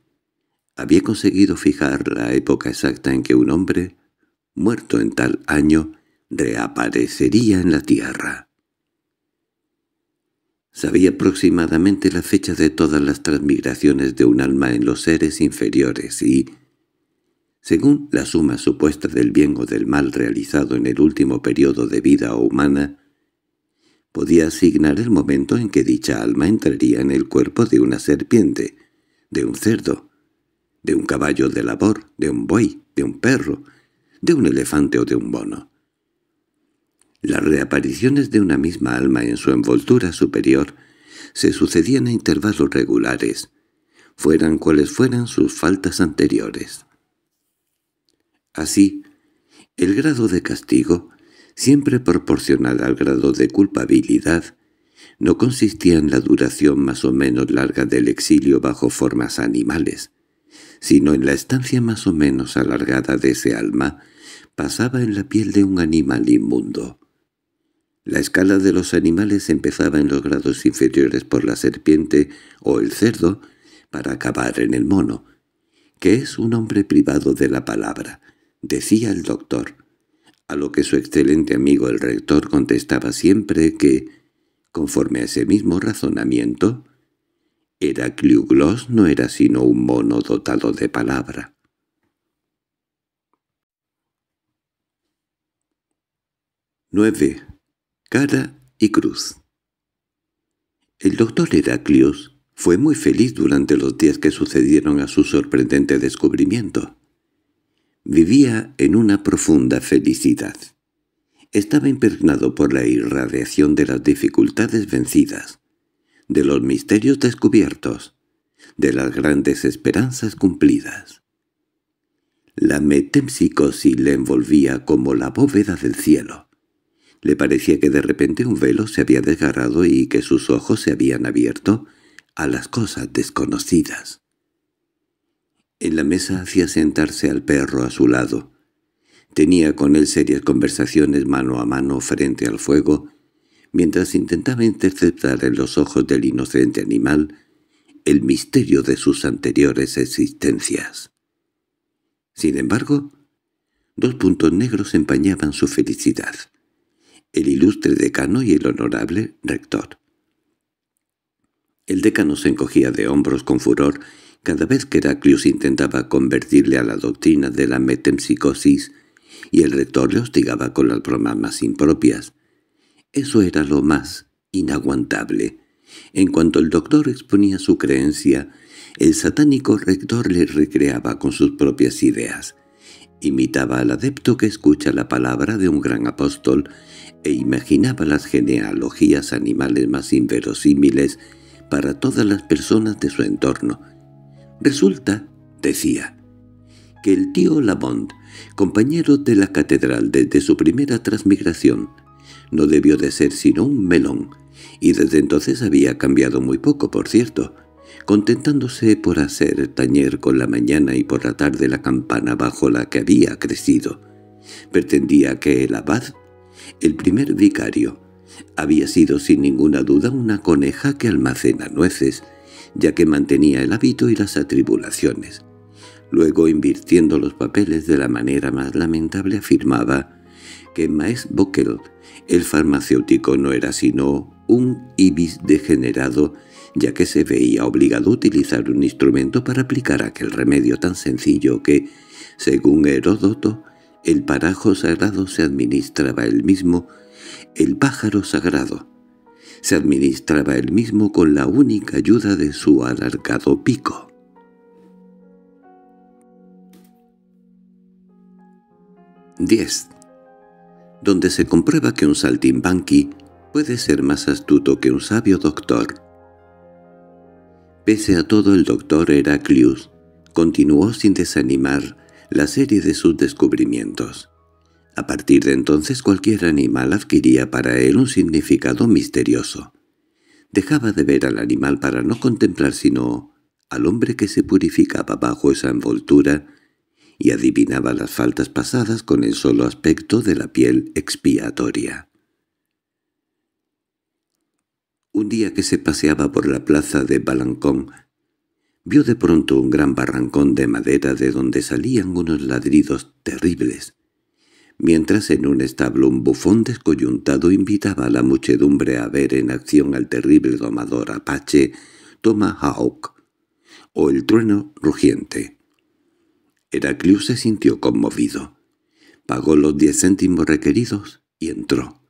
S1: había conseguido fijar la época exacta en que un hombre, muerto en tal año, reaparecería en la tierra. Sabía aproximadamente la fecha de todas las transmigraciones de un alma en los seres inferiores y, según la suma supuesta del bien o del mal realizado en el último periodo de vida humana, podía asignar el momento en que dicha alma entraría en el cuerpo de una serpiente, de un cerdo, de un caballo de labor, de un buey, de un perro, de un elefante o de un bono. Las reapariciones de una misma alma en su envoltura superior se sucedían a intervalos regulares, fueran cuales fueran sus faltas anteriores. Así, el grado de castigo, siempre proporcional al grado de culpabilidad, no consistía en la duración más o menos larga del exilio bajo formas animales, sino en la estancia más o menos alargada de ese alma, pasaba en la piel de un animal inmundo. La escala de los animales empezaba en los grados inferiores por la serpiente o el cerdo para acabar en el mono, que es un hombre privado de la palabra, decía el doctor, a lo que su excelente amigo el rector contestaba siempre que, conforme a ese mismo razonamiento, era no era sino un mono dotado de palabra. —¡Nueve! cara y cruz. El doctor Heraclius fue muy feliz durante los días que sucedieron a su sorprendente descubrimiento. Vivía en una profunda felicidad. Estaba impregnado por la irradiación de las dificultades vencidas, de los misterios descubiertos, de las grandes esperanzas cumplidas. La metempsicosis le envolvía como la bóveda del cielo. Le parecía que de repente un velo se había desgarrado y que sus ojos se habían abierto a las cosas desconocidas. En la mesa hacía sentarse al perro a su lado. Tenía con él serias conversaciones mano a mano frente al fuego, mientras intentaba interceptar en los ojos del inocente animal el misterio de sus anteriores existencias. Sin embargo, dos puntos negros empañaban su felicidad el ilustre decano y el honorable rector. El decano se encogía de hombros con furor cada vez que Heraclius intentaba convertirle a la doctrina de la metempsicosis y el rector le hostigaba con las bromas más impropias. Eso era lo más inaguantable. En cuanto el doctor exponía su creencia, el satánico rector le recreaba con sus propias ideas. Imitaba al adepto que escucha la palabra de un gran apóstol e imaginaba las genealogías animales más inverosímiles para todas las personas de su entorno. Resulta, decía, que el tío Lamont, compañero de la catedral desde su primera transmigración, no debió de ser sino un melón, y desde entonces había cambiado muy poco, por cierto, contentándose por hacer tañer con la mañana y por la tarde la campana bajo la que había crecido. Pretendía que el abad, el primer vicario, había sido sin ninguna duda una coneja que almacena nueces, ya que mantenía el hábito y las atribulaciones. Luego, invirtiendo los papeles de la manera más lamentable, afirmaba que Maes Bockel, el farmacéutico, no era sino un ibis degenerado ya que se veía obligado a utilizar un instrumento para aplicar aquel remedio tan sencillo que, según Heródoto, el parajo sagrado se administraba él mismo, el pájaro sagrado. Se administraba él mismo con la única ayuda de su alargado pico. —10. Donde se comprueba que un saltimbanqui puede ser más astuto que un sabio doctor. Pese a todo el doctor Heraclius continuó sin desanimar la serie de sus descubrimientos. A partir de entonces cualquier animal adquiría para él un significado misterioso. Dejaba de ver al animal para no contemplar sino al hombre que se purificaba bajo esa envoltura y adivinaba las faltas pasadas con el solo aspecto de la piel expiatoria. Un día que se paseaba por la plaza de Balancón, vio de pronto un gran barrancón de madera de donde salían unos ladridos terribles, mientras en un establo un bufón descoyuntado invitaba a la muchedumbre a ver en acción al terrible domador apache Tomahawk, o el trueno rugiente. Heraclius se sintió conmovido. Pagó los diez céntimos requeridos y entró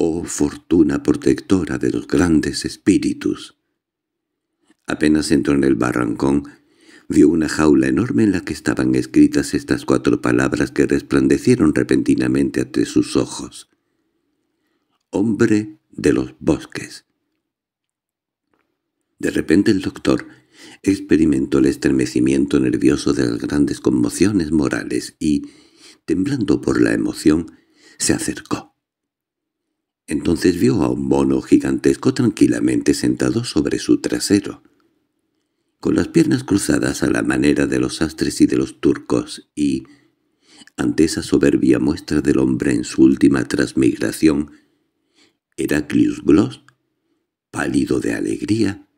S1: oh fortuna protectora de los grandes espíritus. Apenas entró en el barrancón, vio una jaula enorme en la que estaban escritas estas cuatro palabras que resplandecieron repentinamente ante sus ojos. Hombre de los bosques. De repente el doctor experimentó el estremecimiento nervioso de las grandes conmociones morales y, temblando por la emoción, se acercó. Entonces vio a un mono gigantesco tranquilamente sentado sobre su trasero, con las piernas cruzadas a la manera de los astres y de los turcos, y, ante esa soberbia muestra del hombre en su última transmigración, Heraclius Gloss, pálido de alegría,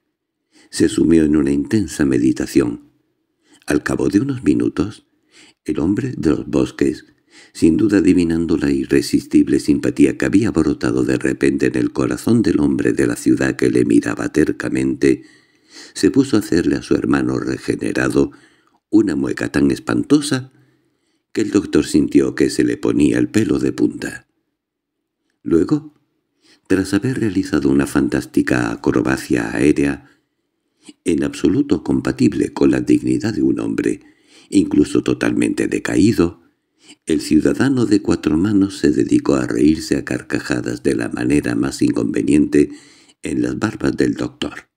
S1: se sumió en una intensa meditación. Al cabo de unos minutos, el hombre de los bosques sin duda adivinando la irresistible simpatía que había brotado de repente en el corazón del hombre de la ciudad que le miraba tercamente, se puso a hacerle a su hermano regenerado una mueca tan espantosa que el doctor sintió que se le ponía el pelo de punta. Luego, tras haber realizado una fantástica acrobacia aérea, en absoluto compatible con la dignidad de un hombre, incluso totalmente decaído, el ciudadano de cuatro manos se dedicó a reírse a carcajadas de la manera más inconveniente en las barbas del doctor.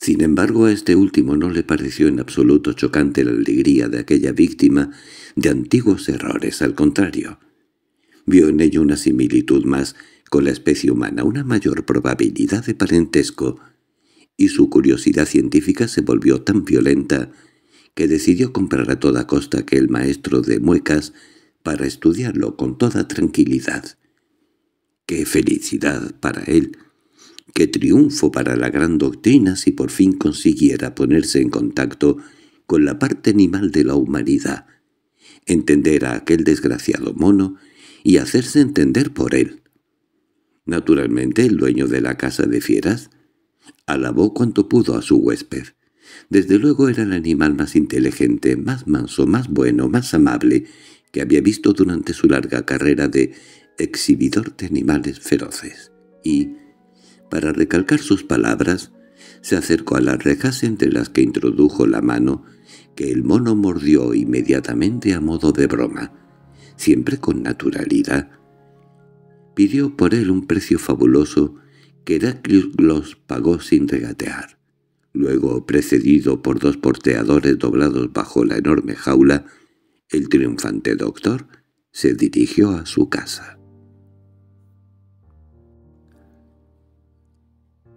S1: Sin embargo, a este último no le pareció en absoluto chocante la alegría de aquella víctima de antiguos errores, al contrario. Vio en ello una similitud más con la especie humana, una mayor probabilidad de parentesco, y su curiosidad científica se volvió tan violenta que decidió comprar a toda costa aquel maestro de muecas para estudiarlo con toda tranquilidad. ¡Qué felicidad para él! ¡Qué triunfo para la gran doctrina si por fin consiguiera ponerse en contacto con la parte animal de la humanidad, entender a aquel desgraciado mono y hacerse entender por él! Naturalmente el dueño de la casa de fieras alabó cuanto pudo a su huésped, desde luego era el animal más inteligente, más manso, más bueno, más amable que había visto durante su larga carrera de exhibidor de animales feroces. Y, para recalcar sus palabras, se acercó a las rejas entre las que introdujo la mano, que el mono mordió inmediatamente a modo de broma, siempre con naturalidad. Pidió por él un precio fabuloso que Heraclius los pagó sin regatear. Luego, precedido por dos porteadores doblados bajo la enorme jaula, el triunfante doctor se dirigió a su casa.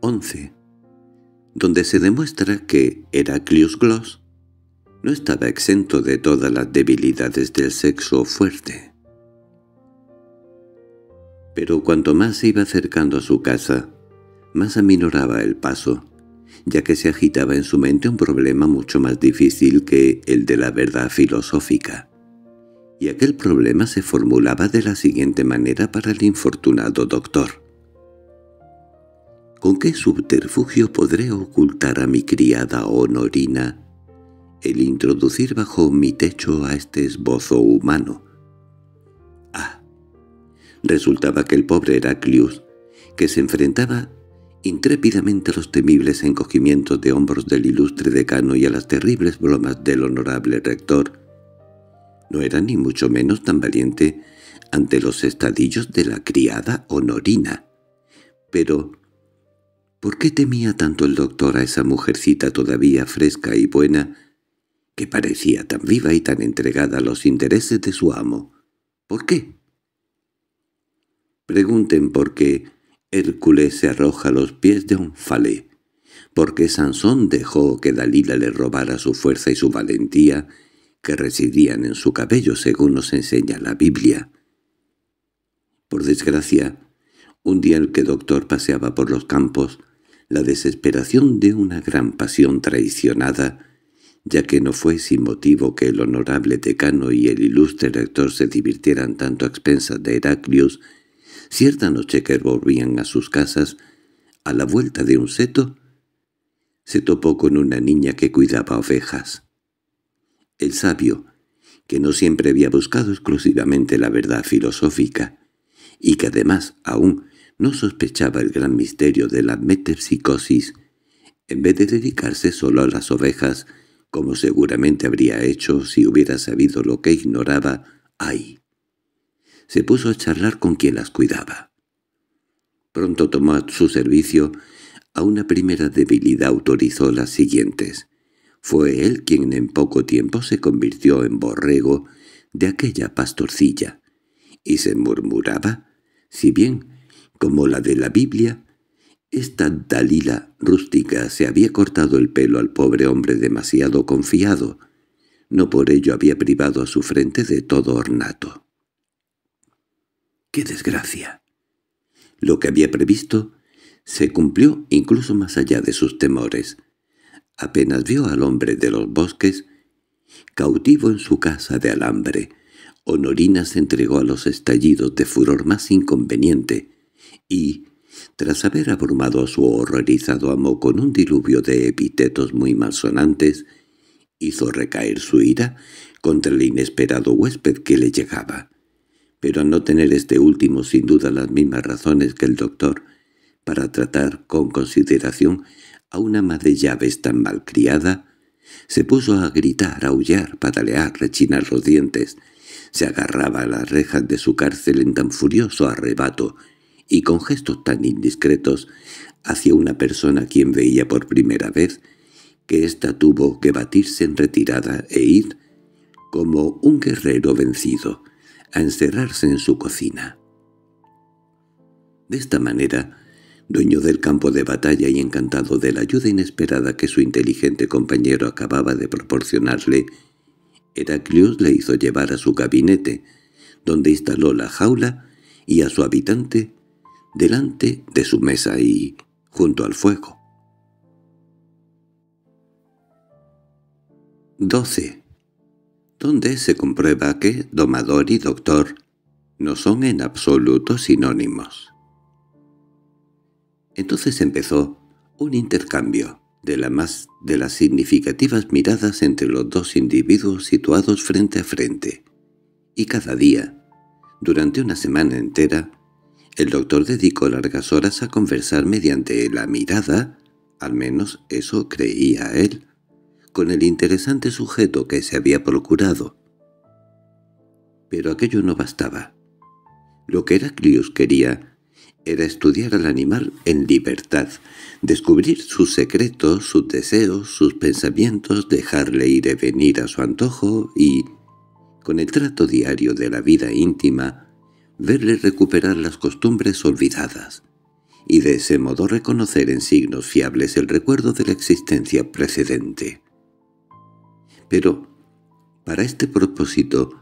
S1: 11. Donde se demuestra que Heraclius Gloss no estaba exento de todas las debilidades del sexo fuerte. Pero cuanto más se iba acercando a su casa, más aminoraba el paso, ya que se agitaba en su mente un problema mucho más difícil que el de la verdad filosófica. Y aquel problema se formulaba de la siguiente manera para el infortunado doctor. ¿Con qué subterfugio podré ocultar a mi criada Honorina el introducir bajo mi techo a este esbozo humano? Ah, resultaba que el pobre Heraclius, que se enfrentaba intrépidamente a los temibles encogimientos de hombros del ilustre decano y a las terribles bromas del honorable rector, no era ni mucho menos tan valiente ante los estadillos de la criada honorina. Pero, ¿por qué temía tanto el doctor a esa mujercita todavía fresca y buena, que parecía tan viva y tan entregada a los intereses de su amo? ¿Por qué? Pregunten por qué Hércules se arroja a los pies de un falé, porque Sansón dejó que Dalila le robara su fuerza y su valentía, que residían en su cabello según nos enseña la Biblia. Por desgracia, un día el que doctor paseaba por los campos, la desesperación de una gran pasión traicionada, ya que no fue sin motivo que el honorable decano y el ilustre rector se divirtieran tanto a expensas de Heraclius, Cierta noche que volvían a sus casas, a la vuelta de un seto, se topó con una niña que cuidaba ovejas. El sabio, que no siempre había buscado exclusivamente la verdad filosófica, y que además aún no sospechaba el gran misterio de la metempsicosis, en vez de dedicarse solo a las ovejas, como seguramente habría hecho si hubiera sabido lo que ignoraba, ahí se puso a charlar con quien las cuidaba. Pronto tomó su servicio, a una primera debilidad autorizó las siguientes. Fue él quien en poco tiempo se convirtió en borrego de aquella pastorcilla, y se murmuraba, si bien, como la de la Biblia, esta Dalila rústica se había cortado el pelo al pobre hombre demasiado confiado, no por ello había privado a su frente de todo ornato. ¡Qué desgracia! Lo que había previsto se cumplió incluso más allá de sus temores. Apenas vio al hombre de los bosques, cautivo en su casa de alambre, Honorina se entregó a los estallidos de furor más inconveniente, y, tras haber abrumado a su horrorizado amo con un diluvio de epitetos muy malsonantes, hizo recaer su ira contra el inesperado huésped que le llegaba pero no tener este último sin duda las mismas razones que el doctor para tratar con consideración a una madre de llaves tan malcriada, se puso a gritar, aullar, patalear, rechinar los dientes. Se agarraba a las rejas de su cárcel en tan furioso arrebato y con gestos tan indiscretos hacia una persona quien veía por primera vez, que ésta tuvo que batirse en retirada e ir como un guerrero vencido, encerrarse en su cocina. De esta manera, dueño del campo de batalla y encantado de la ayuda inesperada que su inteligente compañero acababa de proporcionarle, Heraclius le hizo llevar a su gabinete, donde instaló la jaula y a su habitante delante de su mesa y junto al fuego. 12 donde se comprueba que domador y doctor no son en absoluto sinónimos. Entonces empezó un intercambio de la más de las significativas miradas entre los dos individuos situados frente a frente. Y cada día, durante una semana entera, el doctor dedicó largas horas a conversar mediante la mirada, al menos eso creía él, con el interesante sujeto que se había procurado. Pero aquello no bastaba. Lo que Heraclius quería era estudiar al animal en libertad, descubrir sus secretos, sus deseos, sus pensamientos, dejarle ir y venir a su antojo y, con el trato diario de la vida íntima, verle recuperar las costumbres olvidadas, y de ese modo reconocer en signos fiables el recuerdo de la existencia precedente pero para este propósito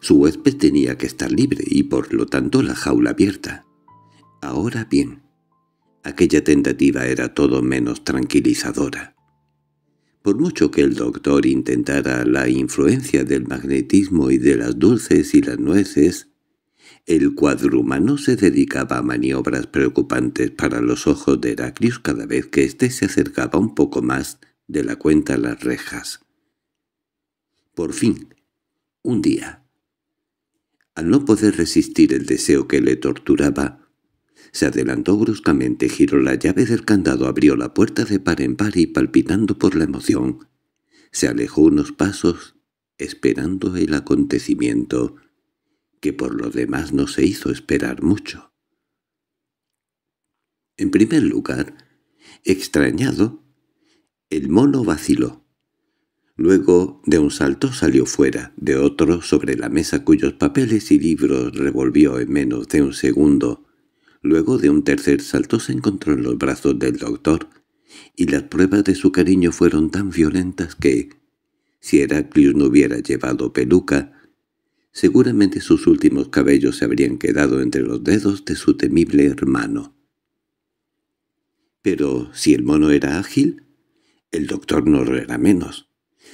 S1: su huésped tenía que estar libre y por lo tanto la jaula abierta. Ahora bien, aquella tentativa era todo menos tranquilizadora. Por mucho que el doctor intentara la influencia del magnetismo y de las dulces y las nueces, el cuadrumano se dedicaba a maniobras preocupantes para los ojos de Heraclius cada vez que éste se acercaba un poco más de la cuenta a las rejas. Por fin, un día. Al no poder resistir el deseo que le torturaba, se adelantó bruscamente, giró la llave del candado, abrió la puerta de par en par y, palpitando por la emoción, se alejó unos pasos esperando el acontecimiento, que por lo demás no se hizo esperar mucho. En primer lugar, extrañado, el mono vaciló. Luego, de un salto salió fuera, de otro sobre la mesa cuyos papeles y libros revolvió en menos de un segundo. Luego de un tercer salto se encontró en los brazos del doctor, y las pruebas de su cariño fueron tan violentas que, si Heraclius no hubiera llevado peluca, seguramente sus últimos cabellos se habrían quedado entre los dedos de su temible hermano. Pero si el mono era ágil, el doctor no lo era menos.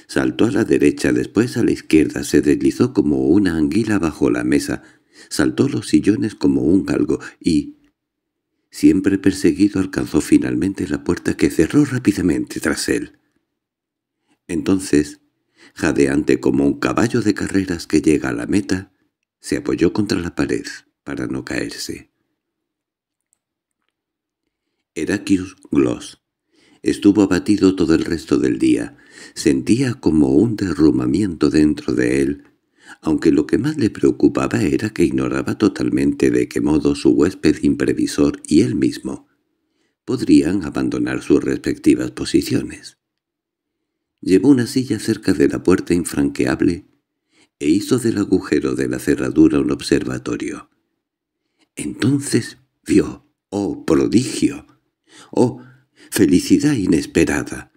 S1: Saltó a la derecha, después a la izquierda, se deslizó como una anguila bajo la mesa, saltó los sillones como un galgo y, siempre perseguido, alcanzó finalmente la puerta que cerró rápidamente tras él. Entonces, jadeante como un caballo de carreras que llega a la meta, se apoyó contra la pared para no caerse. Heraclius Gloss estuvo abatido todo el resto del día, Sentía como un derrumamiento dentro de él, aunque lo que más le preocupaba era que ignoraba totalmente de qué modo su huésped imprevisor y él mismo podrían abandonar sus respectivas posiciones. Llevó una silla cerca de la puerta infranqueable e hizo del agujero de la cerradura un observatorio. Entonces vio, ¡oh prodigio! ¡oh felicidad inesperada!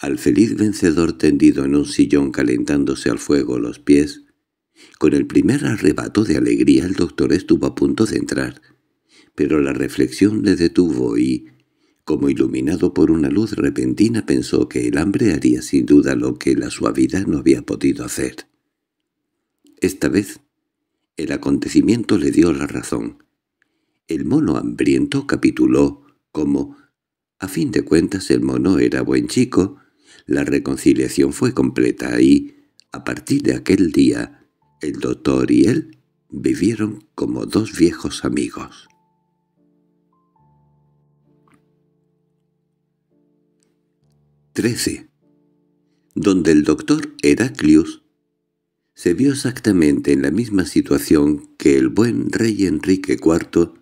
S1: al feliz vencedor tendido en un sillón calentándose al fuego los pies, con el primer arrebato de alegría el doctor estuvo a punto de entrar, pero la reflexión le detuvo y, como iluminado por una luz repentina, pensó que el hambre haría sin duda lo que la suavidad no había podido hacer. Esta vez, el acontecimiento le dio la razón. El mono hambriento capituló como, a fin de cuentas el mono era buen chico, la reconciliación fue completa y, a partir de aquel día, el doctor y él vivieron como dos viejos amigos. 13. Donde el doctor Heraclius se vio exactamente en la misma situación que el buen rey Enrique IV,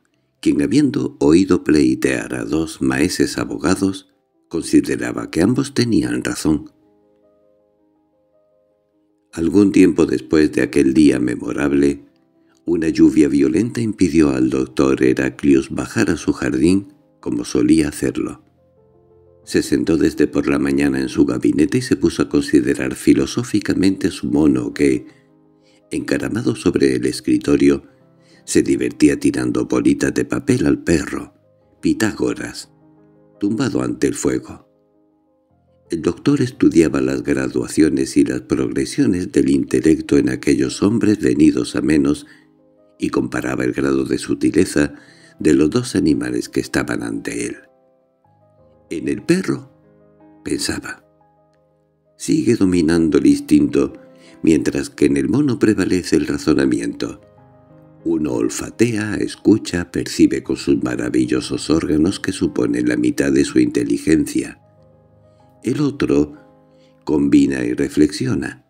S1: quien habiendo oído pleitear a dos maeses abogados, Consideraba que ambos tenían razón. Algún tiempo después de aquel día memorable, una lluvia violenta impidió al doctor Heraclius bajar a su jardín como solía hacerlo. Se sentó desde por la mañana en su gabinete y se puso a considerar filosóficamente su mono que, encaramado sobre el escritorio, se divertía tirando bolitas de papel al perro, Pitágoras, tumbado ante el fuego. El doctor estudiaba las graduaciones y las progresiones del intelecto en aquellos hombres venidos a menos y comparaba el grado de sutileza de los dos animales que estaban ante él. «En el perro», pensaba. «Sigue dominando el instinto, mientras que en el mono prevalece el razonamiento. Uno olfatea, escucha, percibe con sus maravillosos órganos que suponen la mitad de su inteligencia. El otro combina y reflexiona.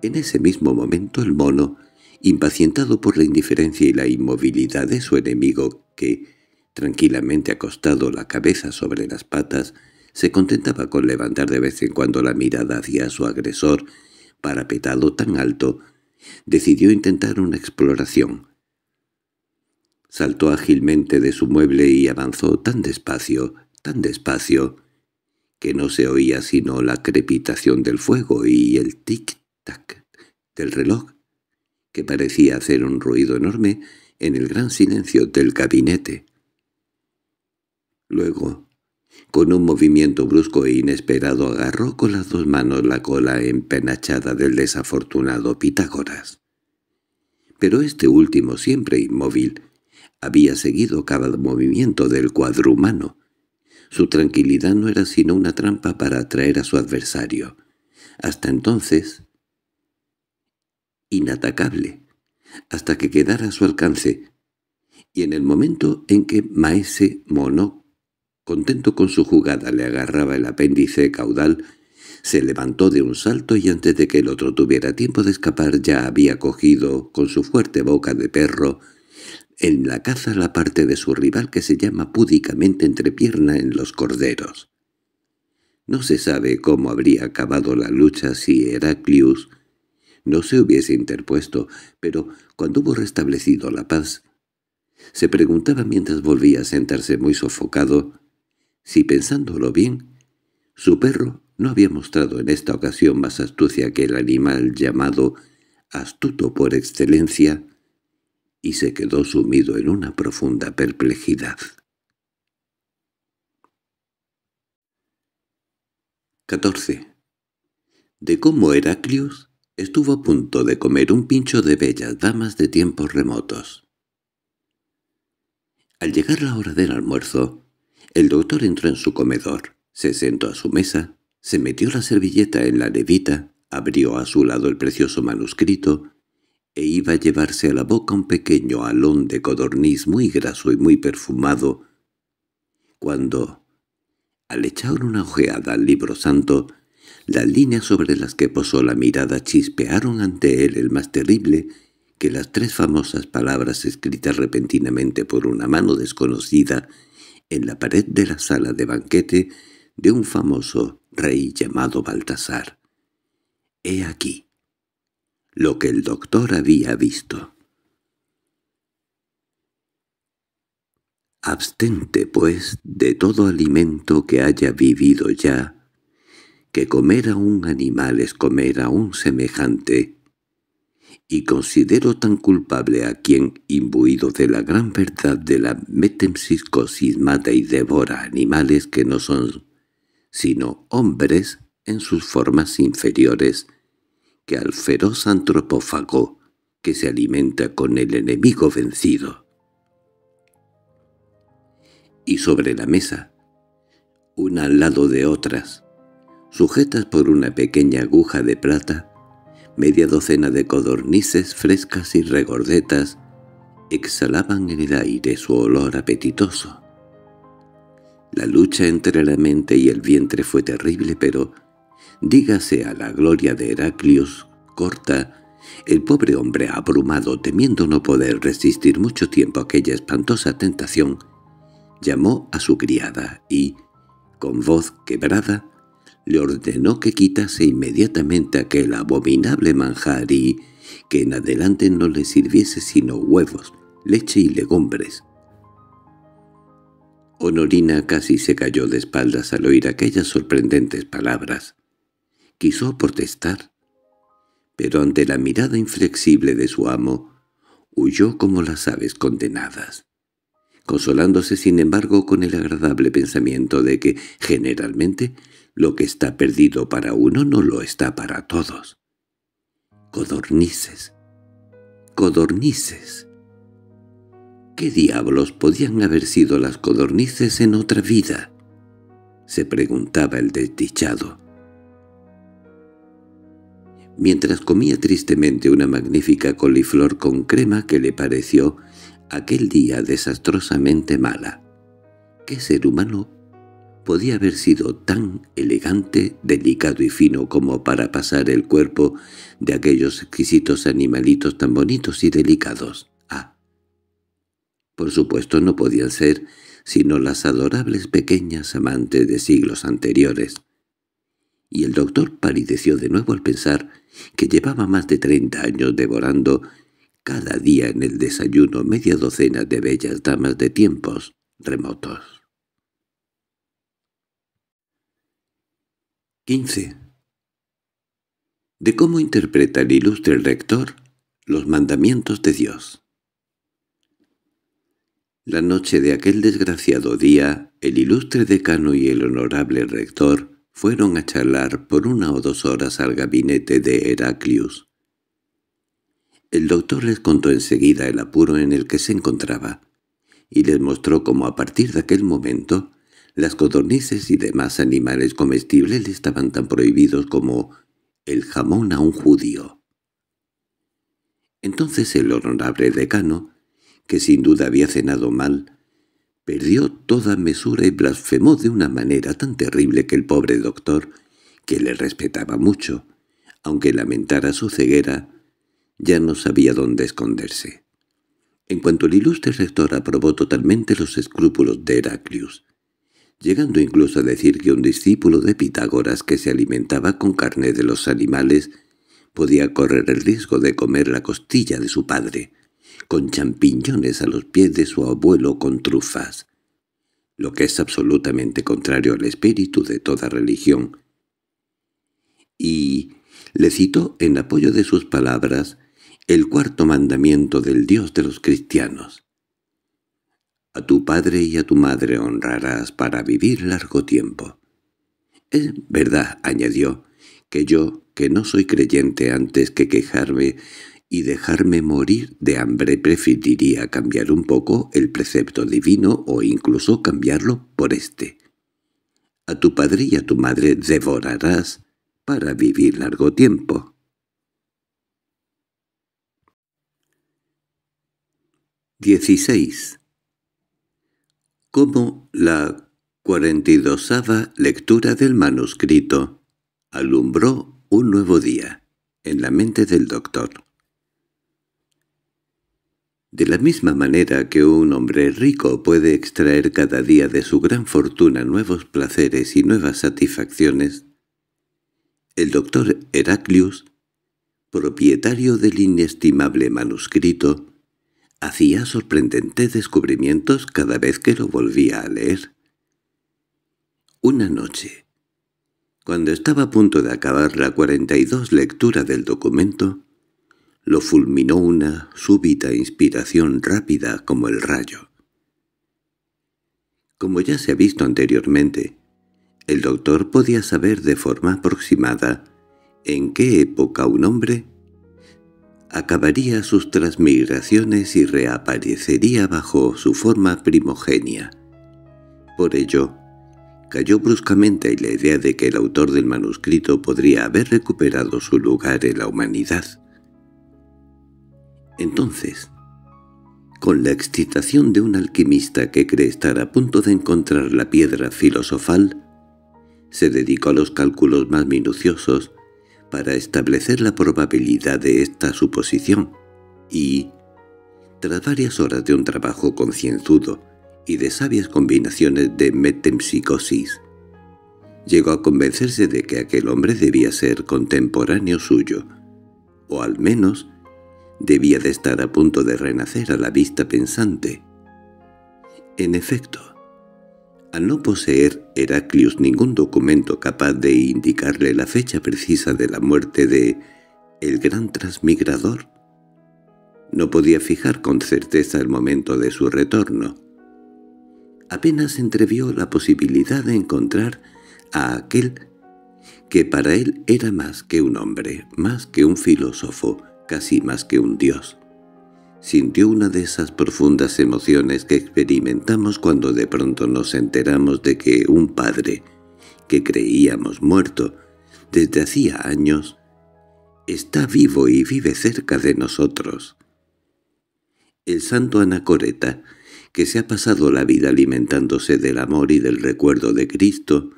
S1: En ese mismo momento el mono, impacientado por la indiferencia y la inmovilidad de su enemigo que, tranquilamente acostado la cabeza sobre las patas, se contentaba con levantar de vez en cuando la mirada hacia su agresor, parapetado tan alto decidió intentar una exploración. Saltó ágilmente de su mueble y avanzó tan despacio, tan despacio, que no se oía sino la crepitación del fuego y el tic-tac del reloj, que parecía hacer un ruido enorme en el gran silencio del gabinete. Luego con un movimiento brusco e inesperado agarró con las dos manos la cola empenachada del desafortunado Pitágoras. Pero este último, siempre inmóvil, había seguido cada movimiento del cuadro humano. Su tranquilidad no era sino una trampa para atraer a su adversario. Hasta entonces, inatacable, hasta que quedara a su alcance, y en el momento en que Maese Mono Contento con su jugada le agarraba el apéndice caudal, se levantó de un salto y antes de que el otro tuviera tiempo de escapar ya había cogido, con su fuerte boca de perro, en la caza la parte de su rival que se llama púdicamente entrepierna en los corderos. No se sabe cómo habría acabado la lucha si Heraclius no se hubiese interpuesto, pero cuando hubo restablecido la paz, se preguntaba mientras volvía a sentarse muy sofocado si pensándolo bien, su perro no había mostrado en esta ocasión más astucia que el animal llamado astuto por excelencia, y se quedó sumido en una profunda perplejidad. 14. De cómo Heraclius estuvo a punto de comer un pincho de bellas damas de tiempos remotos. Al llegar la hora del almuerzo, el doctor entró en su comedor, se sentó a su mesa, se metió la servilleta en la levita, abrió a su lado el precioso manuscrito e iba a llevarse a la boca un pequeño alón de codorniz muy graso y muy perfumado, cuando, al echar una ojeada al libro santo, las líneas sobre las que posó la mirada chispearon ante él el más terrible que las tres famosas palabras escritas repentinamente por una mano desconocida en la pared de la sala de banquete de un famoso rey llamado Baltasar. He aquí lo que el doctor había visto. Abstente, pues, de todo alimento que haya vivido ya, que comer a un animal es comer a un semejante, y considero tan culpable a quien, imbuido de la gran verdad de la metempsicosis mata y devora animales que no son sino hombres en sus formas inferiores, que al feroz antropófago que se alimenta con el enemigo vencido. Y sobre la mesa, una al lado de otras, sujetas por una pequeña aguja de plata, media docena de codornices frescas y regordetas exhalaban en el aire su olor apetitoso. La lucha entre la mente y el vientre fue terrible, pero, dígase a la gloria de Heraclius, corta, el pobre hombre abrumado, temiendo no poder resistir mucho tiempo aquella espantosa tentación, llamó a su criada y, con voz quebrada, le ordenó que quitase inmediatamente aquel abominable manjar y que en adelante no le sirviese sino huevos, leche y legumbres. Honorina casi se cayó de espaldas al oír aquellas sorprendentes palabras. Quiso protestar, pero ante la mirada inflexible de su amo, huyó como las aves condenadas, consolándose sin embargo con el agradable pensamiento de que, generalmente, lo que está perdido para uno no lo está para todos. Codornices. Codornices. ¿Qué diablos podían haber sido las codornices en otra vida? Se preguntaba el desdichado. Mientras comía tristemente una magnífica coliflor con crema que le pareció aquel día desastrosamente mala, ¿qué ser humano podía haber sido tan elegante, delicado y fino como para pasar el cuerpo de aquellos exquisitos animalitos tan bonitos y delicados. Ah, por supuesto no podían ser sino las adorables pequeñas amantes de siglos anteriores. Y el doctor palideció de nuevo al pensar que llevaba más de treinta años devorando cada día en el desayuno media docena de bellas damas de tiempos remotos. 15. De cómo interpreta el ilustre rector los mandamientos de Dios. La noche de aquel desgraciado día, el ilustre decano y el honorable rector fueron a charlar por una o dos horas al gabinete de Heraclius. El doctor les contó enseguida el apuro en el que se encontraba, y les mostró cómo a partir de aquel momento las codornices y demás animales comestibles le estaban tan prohibidos como el jamón a un judío. Entonces el honorable decano, que sin duda había cenado mal, perdió toda mesura y blasfemó de una manera tan terrible que el pobre doctor, que le respetaba mucho, aunque lamentara su ceguera, ya no sabía dónde esconderse. En cuanto el ilustre rector aprobó totalmente los escrúpulos de Heraclius, llegando incluso a decir que un discípulo de Pitágoras que se alimentaba con carne de los animales podía correr el riesgo de comer la costilla de su padre, con champiñones a los pies de su abuelo con trufas, lo que es absolutamente contrario al espíritu de toda religión. Y le citó en apoyo de sus palabras el cuarto mandamiento del Dios de los cristianos. A tu padre y a tu madre honrarás para vivir largo tiempo. Es verdad, añadió, que yo, que no soy creyente antes que quejarme y dejarme morir de hambre, preferiría cambiar un poco el precepto divino o incluso cambiarlo por este. A tu padre y a tu madre devorarás para vivir largo tiempo. 16 como la cuarentidosava lectura del manuscrito alumbró un nuevo día en la mente del doctor. De la misma manera que un hombre rico puede extraer cada día de su gran fortuna nuevos placeres y nuevas satisfacciones, el doctor Heraclius, propietario del inestimable manuscrito, Hacía sorprendentes descubrimientos cada vez que lo volvía a leer. Una noche, cuando estaba a punto de acabar la 42 lectura del documento, lo fulminó una súbita inspiración rápida como el rayo. Como ya se ha visto anteriormente, el doctor podía saber de forma aproximada en qué época un hombre acabaría sus transmigraciones y reaparecería bajo su forma primogenia. Por ello, cayó bruscamente la idea de que el autor del manuscrito podría haber recuperado su lugar en la humanidad. Entonces, con la excitación de un alquimista que cree estar a punto de encontrar la piedra filosofal, se dedicó a los cálculos más minuciosos para establecer la probabilidad de esta suposición, y, tras varias horas de un trabajo concienzudo y de sabias combinaciones de metempsicosis, llegó a convencerse de que aquel hombre debía ser contemporáneo suyo, o al menos debía de estar a punto de renacer a la vista pensante. En efecto, al no poseer Heraclius ningún documento capaz de indicarle la fecha precisa de la muerte de el gran transmigrador, no podía fijar con certeza el momento de su retorno. Apenas entrevió la posibilidad de encontrar a aquel que para él era más que un hombre, más que un filósofo, casi más que un dios sintió una de esas profundas emociones que experimentamos cuando de pronto nos enteramos de que un padre, que creíamos muerto desde hacía años, está vivo y vive cerca de nosotros. El santo anacoreta, que se ha pasado la vida alimentándose del amor y del recuerdo de Cristo,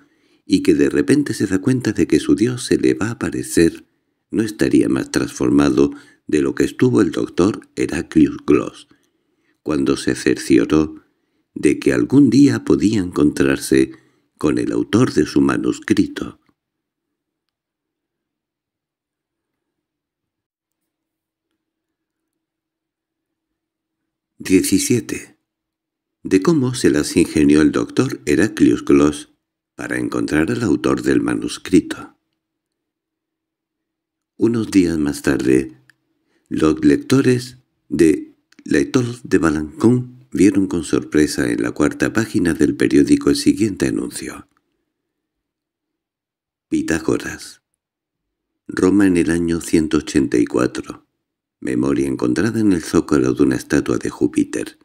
S1: y que de repente se da cuenta de que su Dios se le va a aparecer, no estaría más transformado de lo que estuvo el doctor Heraclius Gloss, cuando se cercioró de que algún día podía encontrarse con el autor de su manuscrito. 17. De cómo se las ingenió el doctor Heraclius Gloss para encontrar al autor del manuscrito. Unos días más tarde, los lectores de La de Balancón vieron con sorpresa en la cuarta página del periódico el siguiente anuncio. Pitágoras Roma en el año 184 Memoria encontrada en el zócalo de una estatua de Júpiter.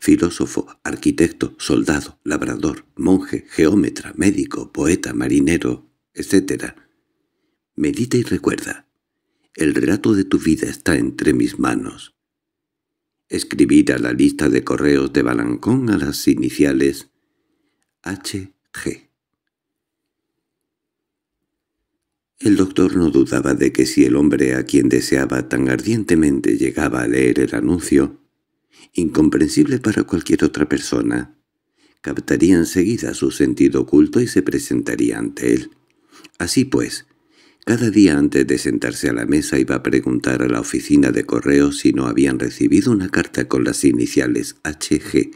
S1: Filósofo, arquitecto, soldado, labrador, monje, geómetra, médico, poeta, marinero, etc. Medita y recuerda. El relato de tu vida está entre mis manos. Escribir a la lista de correos de Balancón a las iniciales H.G. El doctor no dudaba de que si el hombre a quien deseaba tan ardientemente llegaba a leer el anuncio, incomprensible para cualquier otra persona, captaría enseguida su sentido oculto y se presentaría ante él. Así pues, cada día antes de sentarse a la mesa iba a preguntar a la oficina de correos si no habían recibido una carta con las iniciales HG,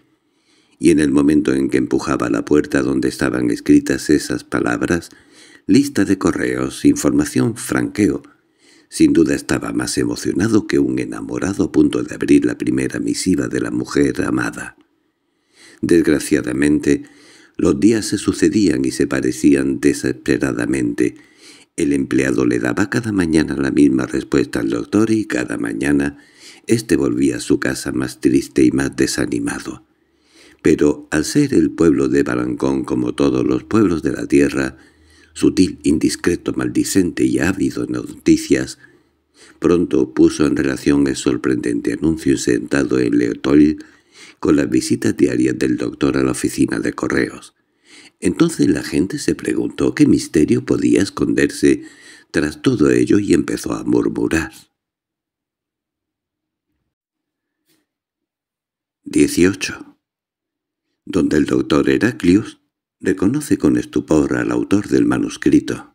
S1: y en el momento en que empujaba la puerta donde estaban escritas esas palabras, lista de correos, información, franqueo. Sin duda estaba más emocionado que un enamorado a punto de abrir la primera misiva de la mujer amada. Desgraciadamente, los días se sucedían y se parecían desesperadamente, el empleado le daba cada mañana la misma respuesta al doctor y cada mañana éste volvía a su casa más triste y más desanimado. Pero al ser el pueblo de Balancón como todos los pueblos de la tierra, sutil, indiscreto, maldicente y ávido en noticias, pronto puso en relación el sorprendente anuncio sentado en Leotol con las visitas diarias del doctor a la oficina de correos. Entonces la gente se preguntó qué misterio podía esconderse tras todo ello y empezó a murmurar. 18. Donde el doctor Heraclius reconoce con estupor al autor del manuscrito.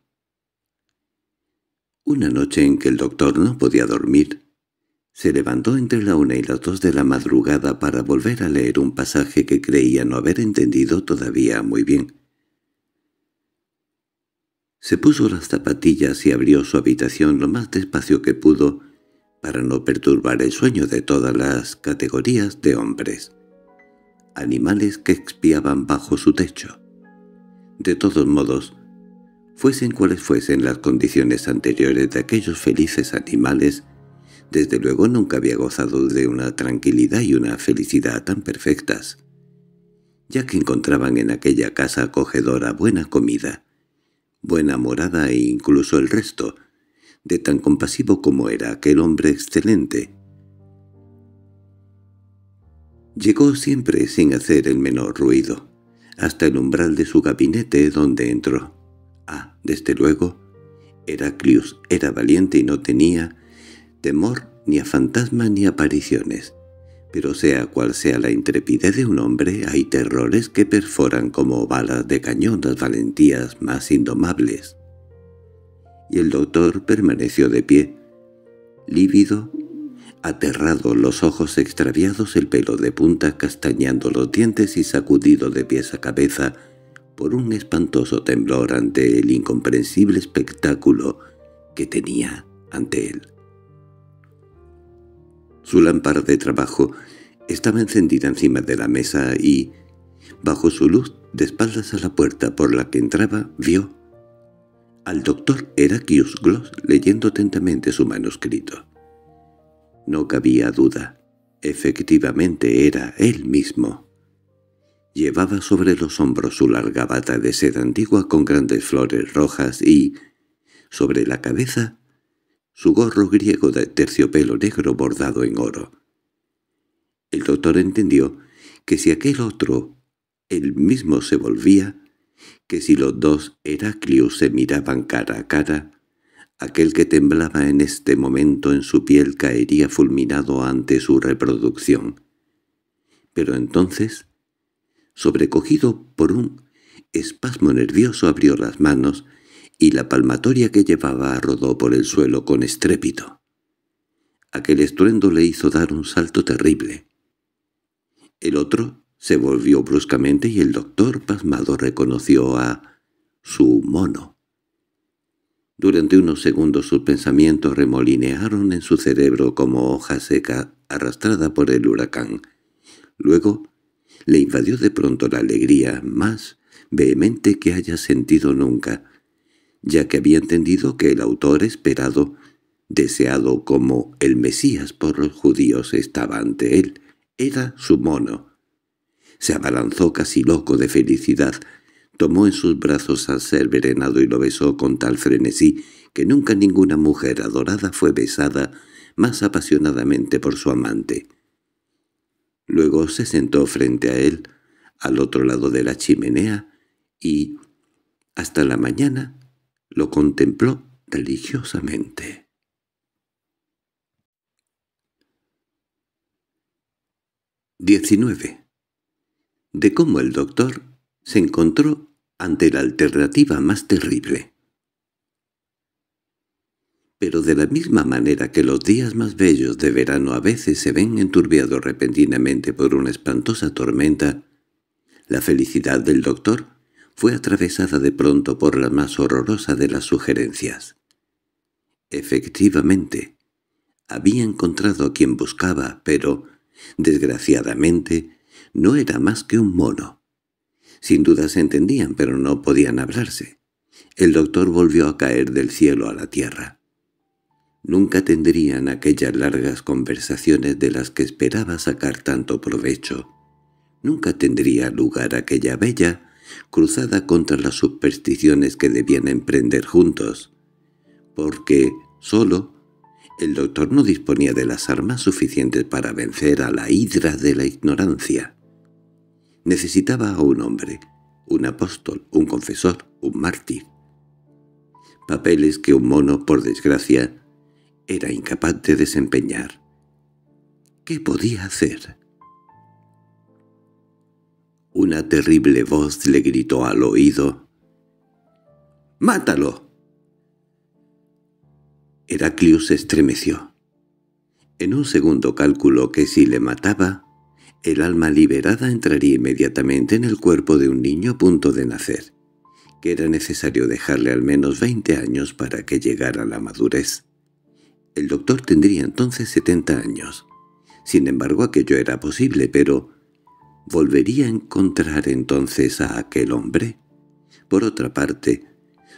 S1: Una noche en que el doctor no podía dormir, se levantó entre la una y las dos de la madrugada para volver a leer un pasaje que creía no haber entendido todavía muy bien. Se puso las zapatillas y abrió su habitación lo más despacio que pudo para no perturbar el sueño de todas las categorías de hombres, animales que expiaban bajo su techo. De todos modos, fuesen cuales fuesen las condiciones anteriores de aquellos felices animales, desde luego nunca había gozado de una tranquilidad y una felicidad tan perfectas, ya que encontraban en aquella casa acogedora buena comida, buena morada e incluso el resto, de tan compasivo como era aquel hombre excelente. Llegó siempre sin hacer el menor ruido, hasta el umbral de su gabinete donde entró. Ah, desde luego, Heraclius era valiente y no tenía temor ni a fantasmas ni apariciones. Pero sea cual sea la intrepidez de un hombre, hay terrores que perforan como balas de cañón las valentías más indomables. Y el doctor permaneció de pie, lívido, aterrado, los ojos extraviados, el pelo de punta castañando los dientes y sacudido de pies a cabeza por un espantoso temblor ante el incomprensible espectáculo que tenía ante él. Su lámpara de trabajo estaba encendida encima de la mesa y, bajo su luz, de espaldas a la puerta por la que entraba, vio al doctor Heraclius Gloss leyendo atentamente su manuscrito. No cabía duda. Efectivamente era él mismo. Llevaba sobre los hombros su larga bata de seda antigua con grandes flores rojas y, sobre la cabeza, su gorro griego de terciopelo negro bordado en oro. El doctor entendió que si aquel otro, el mismo se volvía, que si los dos Heraclius se miraban cara a cara, aquel que temblaba en este momento en su piel caería fulminado ante su reproducción. Pero entonces, sobrecogido por un espasmo nervioso, abrió las manos, y la palmatoria que llevaba rodó por el suelo con estrépito. Aquel estruendo le hizo dar un salto terrible. El otro se volvió bruscamente y el doctor pasmado reconoció a su mono. Durante unos segundos sus pensamientos remolinearon en su cerebro como hoja seca arrastrada por el huracán. Luego le invadió de pronto la alegría más vehemente que haya sentido nunca, ya que había entendido que el autor esperado, deseado como el Mesías por los judíos, estaba ante él. Era su mono. Se abalanzó casi loco de felicidad, tomó en sus brazos al ser verenado y lo besó con tal frenesí que nunca ninguna mujer adorada fue besada más apasionadamente por su amante. Luego se sentó frente a él, al otro lado de la chimenea, y, hasta la mañana, lo contempló religiosamente. XIX. De cómo el doctor se encontró ante la alternativa más terrible. Pero de la misma manera que los días más bellos de verano a veces se ven enturbiados repentinamente por una espantosa tormenta, la felicidad del doctor fue atravesada de pronto por la más horrorosa de las sugerencias. Efectivamente, había encontrado a quien buscaba, pero, desgraciadamente, no era más que un mono. Sin duda se entendían, pero no podían hablarse. El doctor volvió a caer del cielo a la tierra. Nunca tendrían aquellas largas conversaciones de las que esperaba sacar tanto provecho. Nunca tendría lugar aquella bella cruzada contra las supersticiones que debían emprender juntos, porque, solo, el doctor no disponía de las armas suficientes para vencer a la hidra de la ignorancia. Necesitaba a un hombre, un apóstol, un confesor, un mártir. Papeles que un mono, por desgracia, era incapaz de desempeñar. ¿Qué podía hacer? Una terrible voz le gritó al oído. —¡Mátalo! Heraclius se estremeció. En un segundo cálculo que si le mataba, el alma liberada entraría inmediatamente en el cuerpo de un niño a punto de nacer, que era necesario dejarle al menos 20 años para que llegara a la madurez. El doctor tendría entonces 70 años. Sin embargo, aquello era posible, pero ¿Volvería a encontrar entonces a aquel hombre? Por otra parte,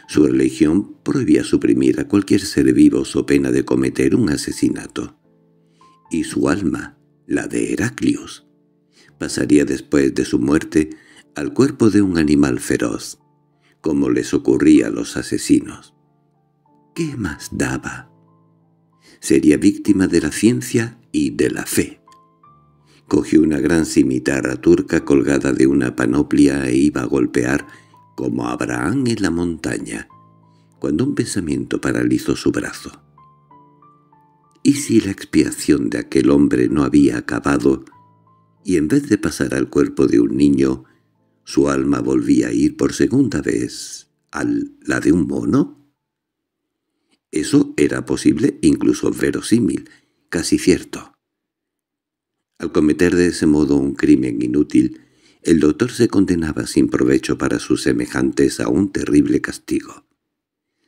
S1: su religión prohibía suprimir a cualquier ser vivo su pena de cometer un asesinato. Y su alma, la de Heraclius, pasaría después de su muerte al cuerpo de un animal feroz, como les ocurría a los asesinos. ¿Qué más daba? Sería víctima de la ciencia y de la fe cogió una gran cimitarra turca colgada de una panoplia e iba a golpear como Abraham en la montaña, cuando un pensamiento paralizó su brazo. ¿Y si la expiación de aquel hombre no había acabado, y en vez de pasar al cuerpo de un niño, su alma volvía a ir por segunda vez a la de un mono? Eso era posible, incluso verosímil, casi cierto. Al cometer de ese modo un crimen inútil, el doctor se condenaba sin provecho para sus semejantes a un terrible castigo.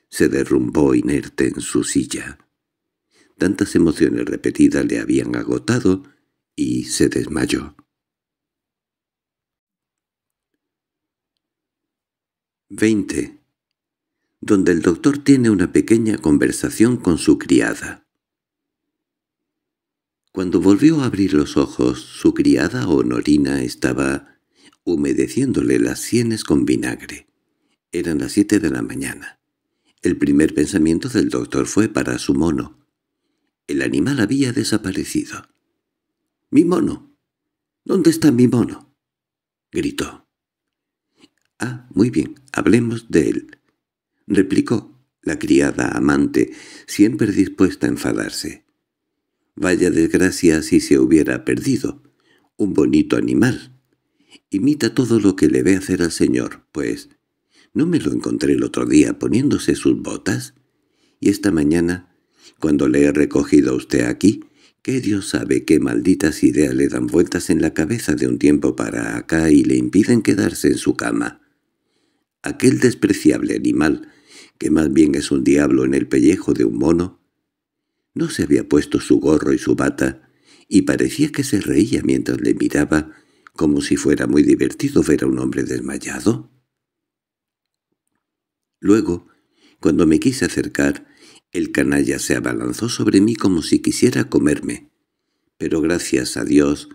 S1: Se derrumbó inerte en su silla. Tantas emociones repetidas le habían agotado y se desmayó. 20. Donde el doctor tiene una pequeña conversación con su criada. Cuando volvió a abrir los ojos, su criada Honorina estaba humedeciéndole las sienes con vinagre. Eran las siete de la mañana. El primer pensamiento del doctor fue para su mono. El animal había desaparecido. —¡Mi mono! ¿Dónde está mi mono? —gritó. —Ah, muy bien, hablemos de él —replicó la criada amante, siempre dispuesta a enfadarse. Vaya desgracia si se hubiera perdido. Un bonito animal. Imita todo lo que le ve hacer al señor, pues... ¿No me lo encontré el otro día poniéndose sus botas? Y esta mañana, cuando le he recogido a usted aquí, que Dios sabe qué malditas ideas le dan vueltas en la cabeza de un tiempo para acá y le impiden quedarse en su cama. Aquel despreciable animal, que más bien es un diablo en el pellejo de un mono, no se había puesto su gorro y su bata, y parecía que se reía mientras le miraba, como si fuera muy divertido ver a un hombre desmayado. Luego, cuando me quise acercar, el canalla se abalanzó sobre mí como si quisiera comerme. Pero gracias a Dios,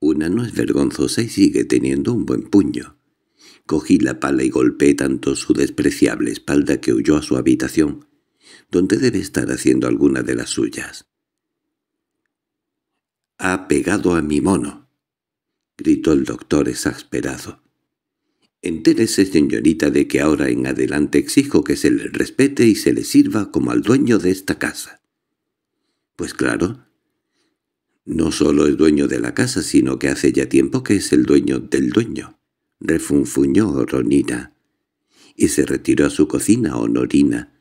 S1: una no es vergonzosa y sigue teniendo un buen puño. Cogí la pala y golpeé tanto su despreciable espalda que huyó a su habitación donde debe estar haciendo alguna de las suyas. —¡Ha pegado a mi mono! —gritó el doctor exasperado. —Entérese, señorita, de que ahora en adelante exijo que se le respete y se le sirva como al dueño de esta casa. —Pues claro. No solo es dueño de la casa, sino que hace ya tiempo que es el dueño del dueño —refunfuñó Ronina. Y se retiró a su cocina Honorina,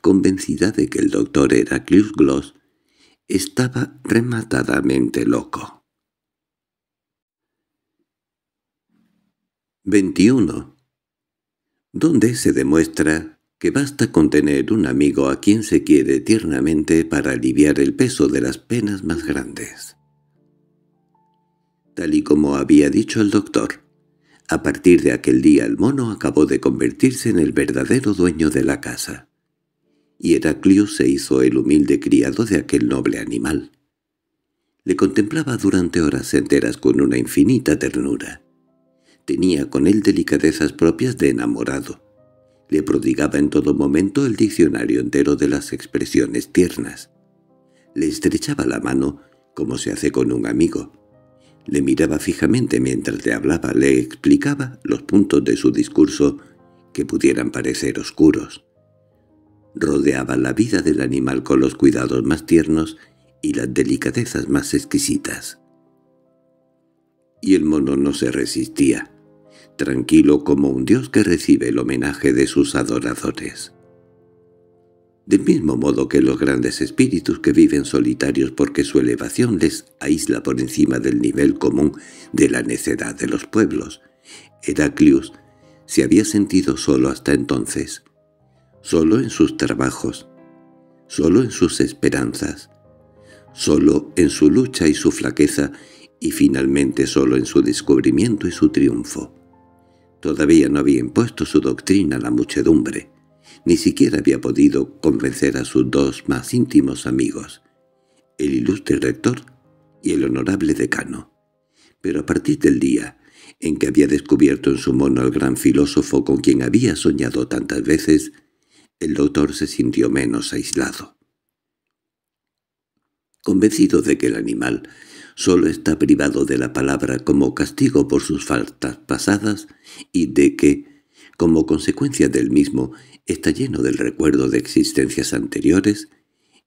S1: convencida de que el doctor Heraclius Gloss estaba rematadamente loco. 21. Donde se demuestra que basta con tener un amigo a quien se quiere tiernamente para aliviar el peso de las penas más grandes. Tal y como había dicho el doctor, a partir de aquel día el mono acabó de convertirse en el verdadero dueño de la casa y Heraclio se hizo el humilde criado de aquel noble animal. Le contemplaba durante horas enteras con una infinita ternura. Tenía con él delicadezas propias de enamorado. Le prodigaba en todo momento el diccionario entero de las expresiones tiernas. Le estrechaba la mano, como se hace con un amigo. Le miraba fijamente mientras le hablaba, le explicaba los puntos de su discurso que pudieran parecer oscuros rodeaba la vida del animal con los cuidados más tiernos y las delicadezas más exquisitas. Y el mono no se resistía, tranquilo como un dios que recibe el homenaje de sus adoradores. Del mismo modo que los grandes espíritus que viven solitarios porque su elevación les aísla por encima del nivel común de la necedad de los pueblos, Heraclius se había sentido solo hasta entonces solo en sus trabajos, solo en sus esperanzas, solo en su lucha y su flaqueza, y finalmente solo en su descubrimiento y su triunfo. Todavía no había impuesto su doctrina a la muchedumbre, ni siquiera había podido convencer a sus dos más íntimos amigos, el ilustre rector y el honorable decano. Pero a partir del día en que había descubierto en su mono al gran filósofo con quien había soñado tantas veces, el doctor se sintió menos aislado. Convencido de que el animal solo está privado de la palabra como castigo por sus faltas pasadas y de que, como consecuencia del mismo, está lleno del recuerdo de existencias anteriores,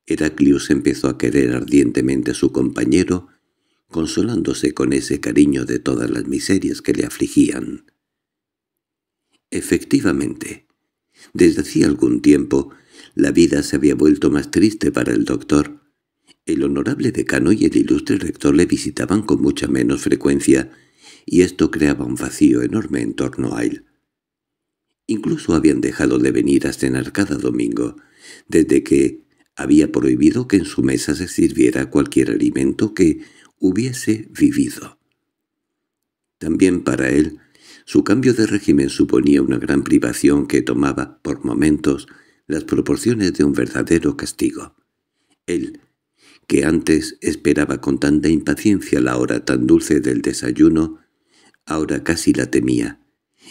S1: Heraclius empezó a querer ardientemente a su compañero, consolándose con ese cariño de todas las miserias que le afligían. Efectivamente, desde hacía algún tiempo, la vida se había vuelto más triste para el doctor. El honorable decano y el ilustre rector le visitaban con mucha menos frecuencia, y esto creaba un vacío enorme en torno a él. Incluso habían dejado de venir a cenar cada domingo, desde que había prohibido que en su mesa se sirviera cualquier alimento que hubiese vivido. También para él su cambio de régimen suponía una gran privación que tomaba, por momentos, las proporciones de un verdadero castigo. Él, que antes esperaba con tanta impaciencia la hora tan dulce del desayuno, ahora casi la temía.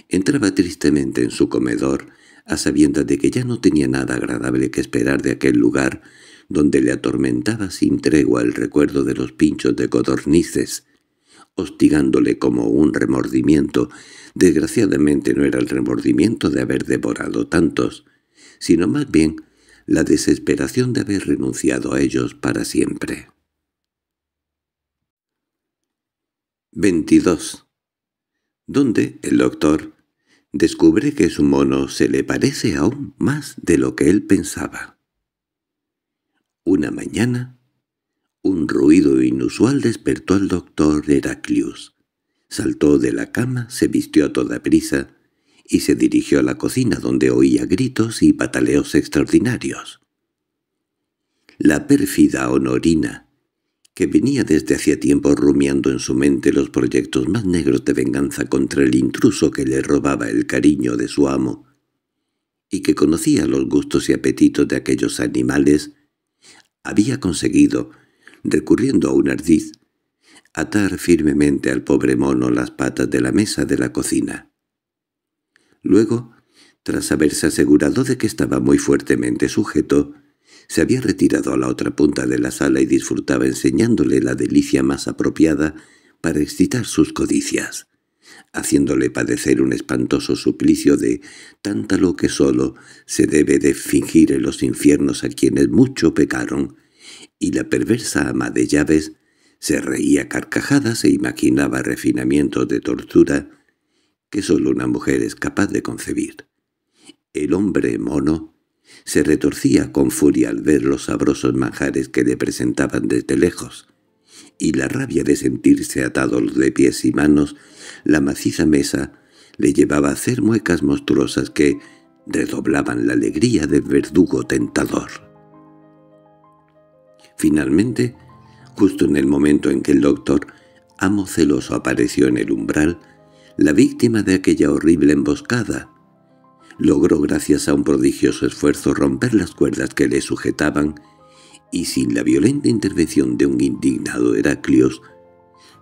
S1: Entraba tristemente en su comedor, a sabiendas de que ya no tenía nada agradable que esperar de aquel lugar, donde le atormentaba sin tregua el recuerdo de los pinchos de codornices, hostigándole como un remordimiento. Desgraciadamente no era el remordimiento de haber devorado tantos, sino más bien la desesperación de haber renunciado a ellos para siempre. 22. Donde el doctor descubre que su mono se le parece aún más de lo que él pensaba. Una mañana un ruido inusual despertó al doctor Heraclius. Saltó de la cama, se vistió a toda prisa y se dirigió a la cocina donde oía gritos y pataleos extraordinarios. La pérfida Honorina, que venía desde hacía tiempo rumiando en su mente los proyectos más negros de venganza contra el intruso que le robaba el cariño de su amo, y que conocía los gustos y apetitos de aquellos animales, había conseguido, recurriendo a un ardiz, atar firmemente al pobre mono las patas de la mesa de la cocina. Luego, tras haberse asegurado de que estaba muy fuertemente sujeto, se había retirado a la otra punta de la sala y disfrutaba enseñándole la delicia más apropiada para excitar sus codicias, haciéndole padecer un espantoso suplicio de «tanta lo que solo se debe de fingir en los infiernos a quienes mucho pecaron, y la perversa ama de llaves se reía carcajadas e imaginaba refinamientos de tortura que sólo una mujer es capaz de concebir. El hombre mono se retorcía con furia al ver los sabrosos manjares que le presentaban desde lejos, y la rabia de sentirse atados de pies y manos, la maciza mesa le llevaba a hacer muecas monstruosas que redoblaban la alegría del verdugo tentador. Finalmente, justo en el momento en que el doctor, amo celoso, apareció en el umbral, la víctima de aquella horrible emboscada, logró gracias a un prodigioso esfuerzo romper las cuerdas que le sujetaban y sin la violenta intervención de un indignado Heraclios,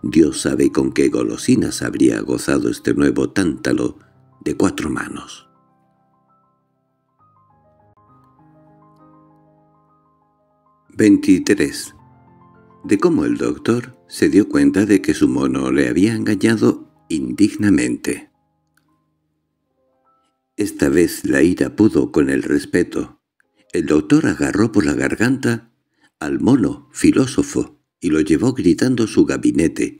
S1: Dios sabe con qué golosinas habría gozado este nuevo tántalo de cuatro manos. 23. De cómo el doctor se dio cuenta de que su mono le había engañado indignamente. Esta vez la ira pudo con el respeto. El doctor agarró por la garganta al mono filósofo y lo llevó gritando a su gabinete,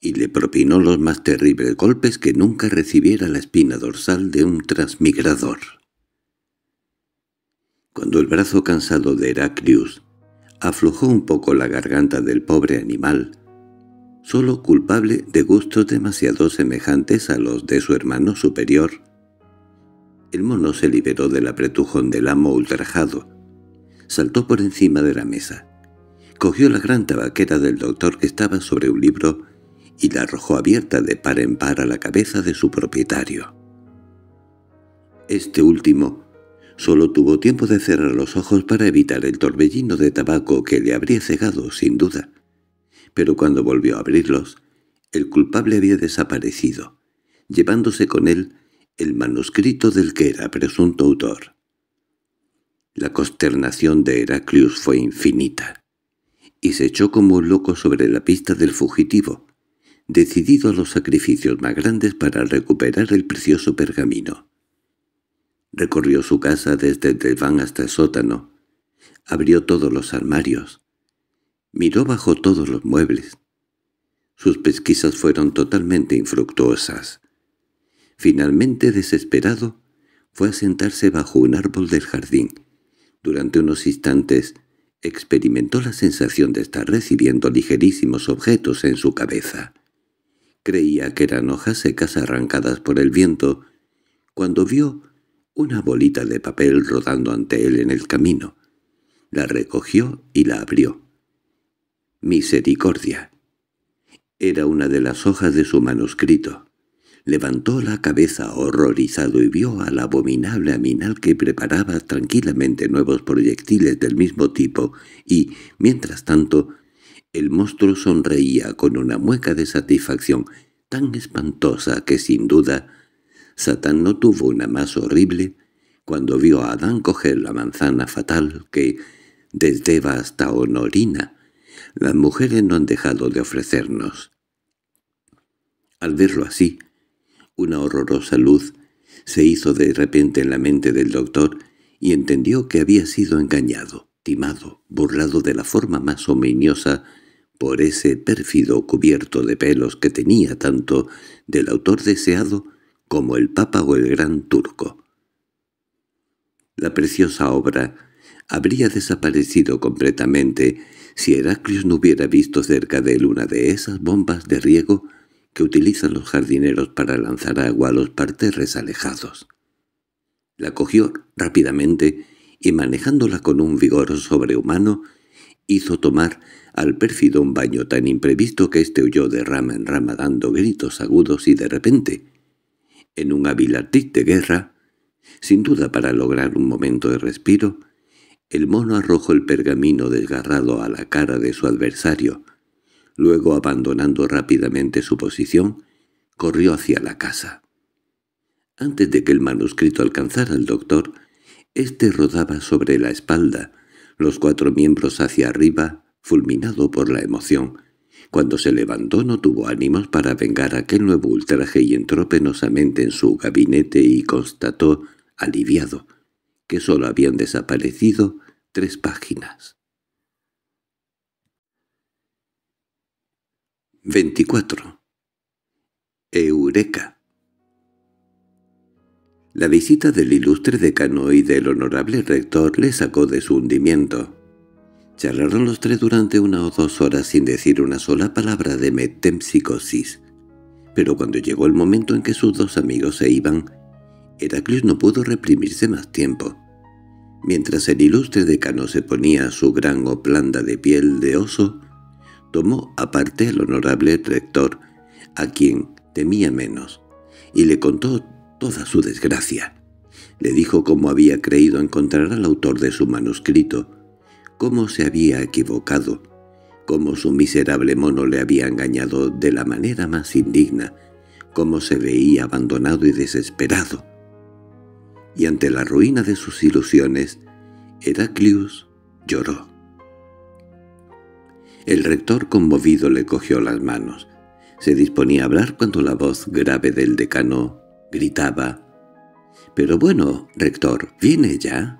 S1: y le propinó los más terribles golpes que nunca recibiera la espina dorsal de un transmigrador. Cuando el brazo cansado de Heraclius aflojó un poco la garganta del pobre animal, solo culpable de gustos demasiado semejantes a los de su hermano superior. El mono se liberó del apretujón del amo ultrajado, saltó por encima de la mesa, cogió la gran tabaquera del doctor que estaba sobre un libro y la arrojó abierta de par en par a la cabeza de su propietario. Este último Solo tuvo tiempo de cerrar los ojos para evitar el torbellino de tabaco que le habría cegado, sin duda. Pero cuando volvió a abrirlos, el culpable había desaparecido, llevándose con él el manuscrito del que era presunto autor. La consternación de Heraclius fue infinita, y se echó como un loco sobre la pista del fugitivo, decidido a los sacrificios más grandes para recuperar el precioso pergamino. Recorrió su casa desde el van hasta el sótano. Abrió todos los armarios. Miró bajo todos los muebles. Sus pesquisas fueron totalmente infructuosas. Finalmente, desesperado, fue a sentarse bajo un árbol del jardín. Durante unos instantes experimentó la sensación de estar recibiendo ligerísimos objetos en su cabeza. Creía que eran hojas secas arrancadas por el viento, cuando vio una bolita de papel rodando ante él en el camino. La recogió y la abrió. Misericordia. Era una de las hojas de su manuscrito. Levantó la cabeza horrorizado y vio al abominable aminal que preparaba tranquilamente nuevos proyectiles del mismo tipo y, mientras tanto, el monstruo sonreía con una mueca de satisfacción tan espantosa que sin duda Satán no tuvo una más horrible cuando vio a Adán coger la manzana fatal que, desde Eva hasta Honorina, las mujeres no han dejado de ofrecernos. Al verlo así, una horrorosa luz se hizo de repente en la mente del doctor y entendió que había sido engañado, timado, burlado de la forma más ominiosa por ese pérfido cubierto de pelos que tenía tanto del autor deseado como el Papa o el Gran Turco. La preciosa obra habría desaparecido completamente si Heraclius no hubiera visto cerca de él una de esas bombas de riego que utilizan los jardineros para lanzar agua a los parterres alejados. La cogió rápidamente y manejándola con un vigor sobrehumano, hizo tomar al pérfido un baño tan imprevisto que éste huyó de rama en rama dando gritos agudos y de repente en un avilatís de guerra, sin duda para lograr un momento de respiro, el mono arrojó el pergamino desgarrado a la cara de su adversario. Luego, abandonando rápidamente su posición, corrió hacia la casa. Antes de que el manuscrito alcanzara al doctor, éste rodaba sobre la espalda, los cuatro miembros hacia arriba, fulminado por la emoción. Cuando se levantó no tuvo ánimos para vengar aquel nuevo ultraje y entró penosamente en su gabinete y constató, aliviado, que sólo habían desaparecido tres páginas. 24. Eureka La visita del ilustre decano y del honorable rector le sacó de su hundimiento. Charlaron los tres durante una o dos horas sin decir una sola palabra de metempsicosis. Pero cuando llegó el momento en que sus dos amigos se iban, Heraclius no pudo reprimirse más tiempo. Mientras el ilustre decano se ponía su gran oplanda de piel de oso, tomó aparte al honorable rector, a quien temía menos, y le contó toda su desgracia. Le dijo cómo había creído encontrar al autor de su manuscrito, cómo se había equivocado, cómo su miserable mono le había engañado de la manera más indigna, cómo se veía abandonado y desesperado. Y ante la ruina de sus ilusiones, Heraclius lloró. El rector conmovido le cogió las manos. Se disponía a hablar cuando la voz grave del decano gritaba «Pero bueno, rector, ¿viene ya?»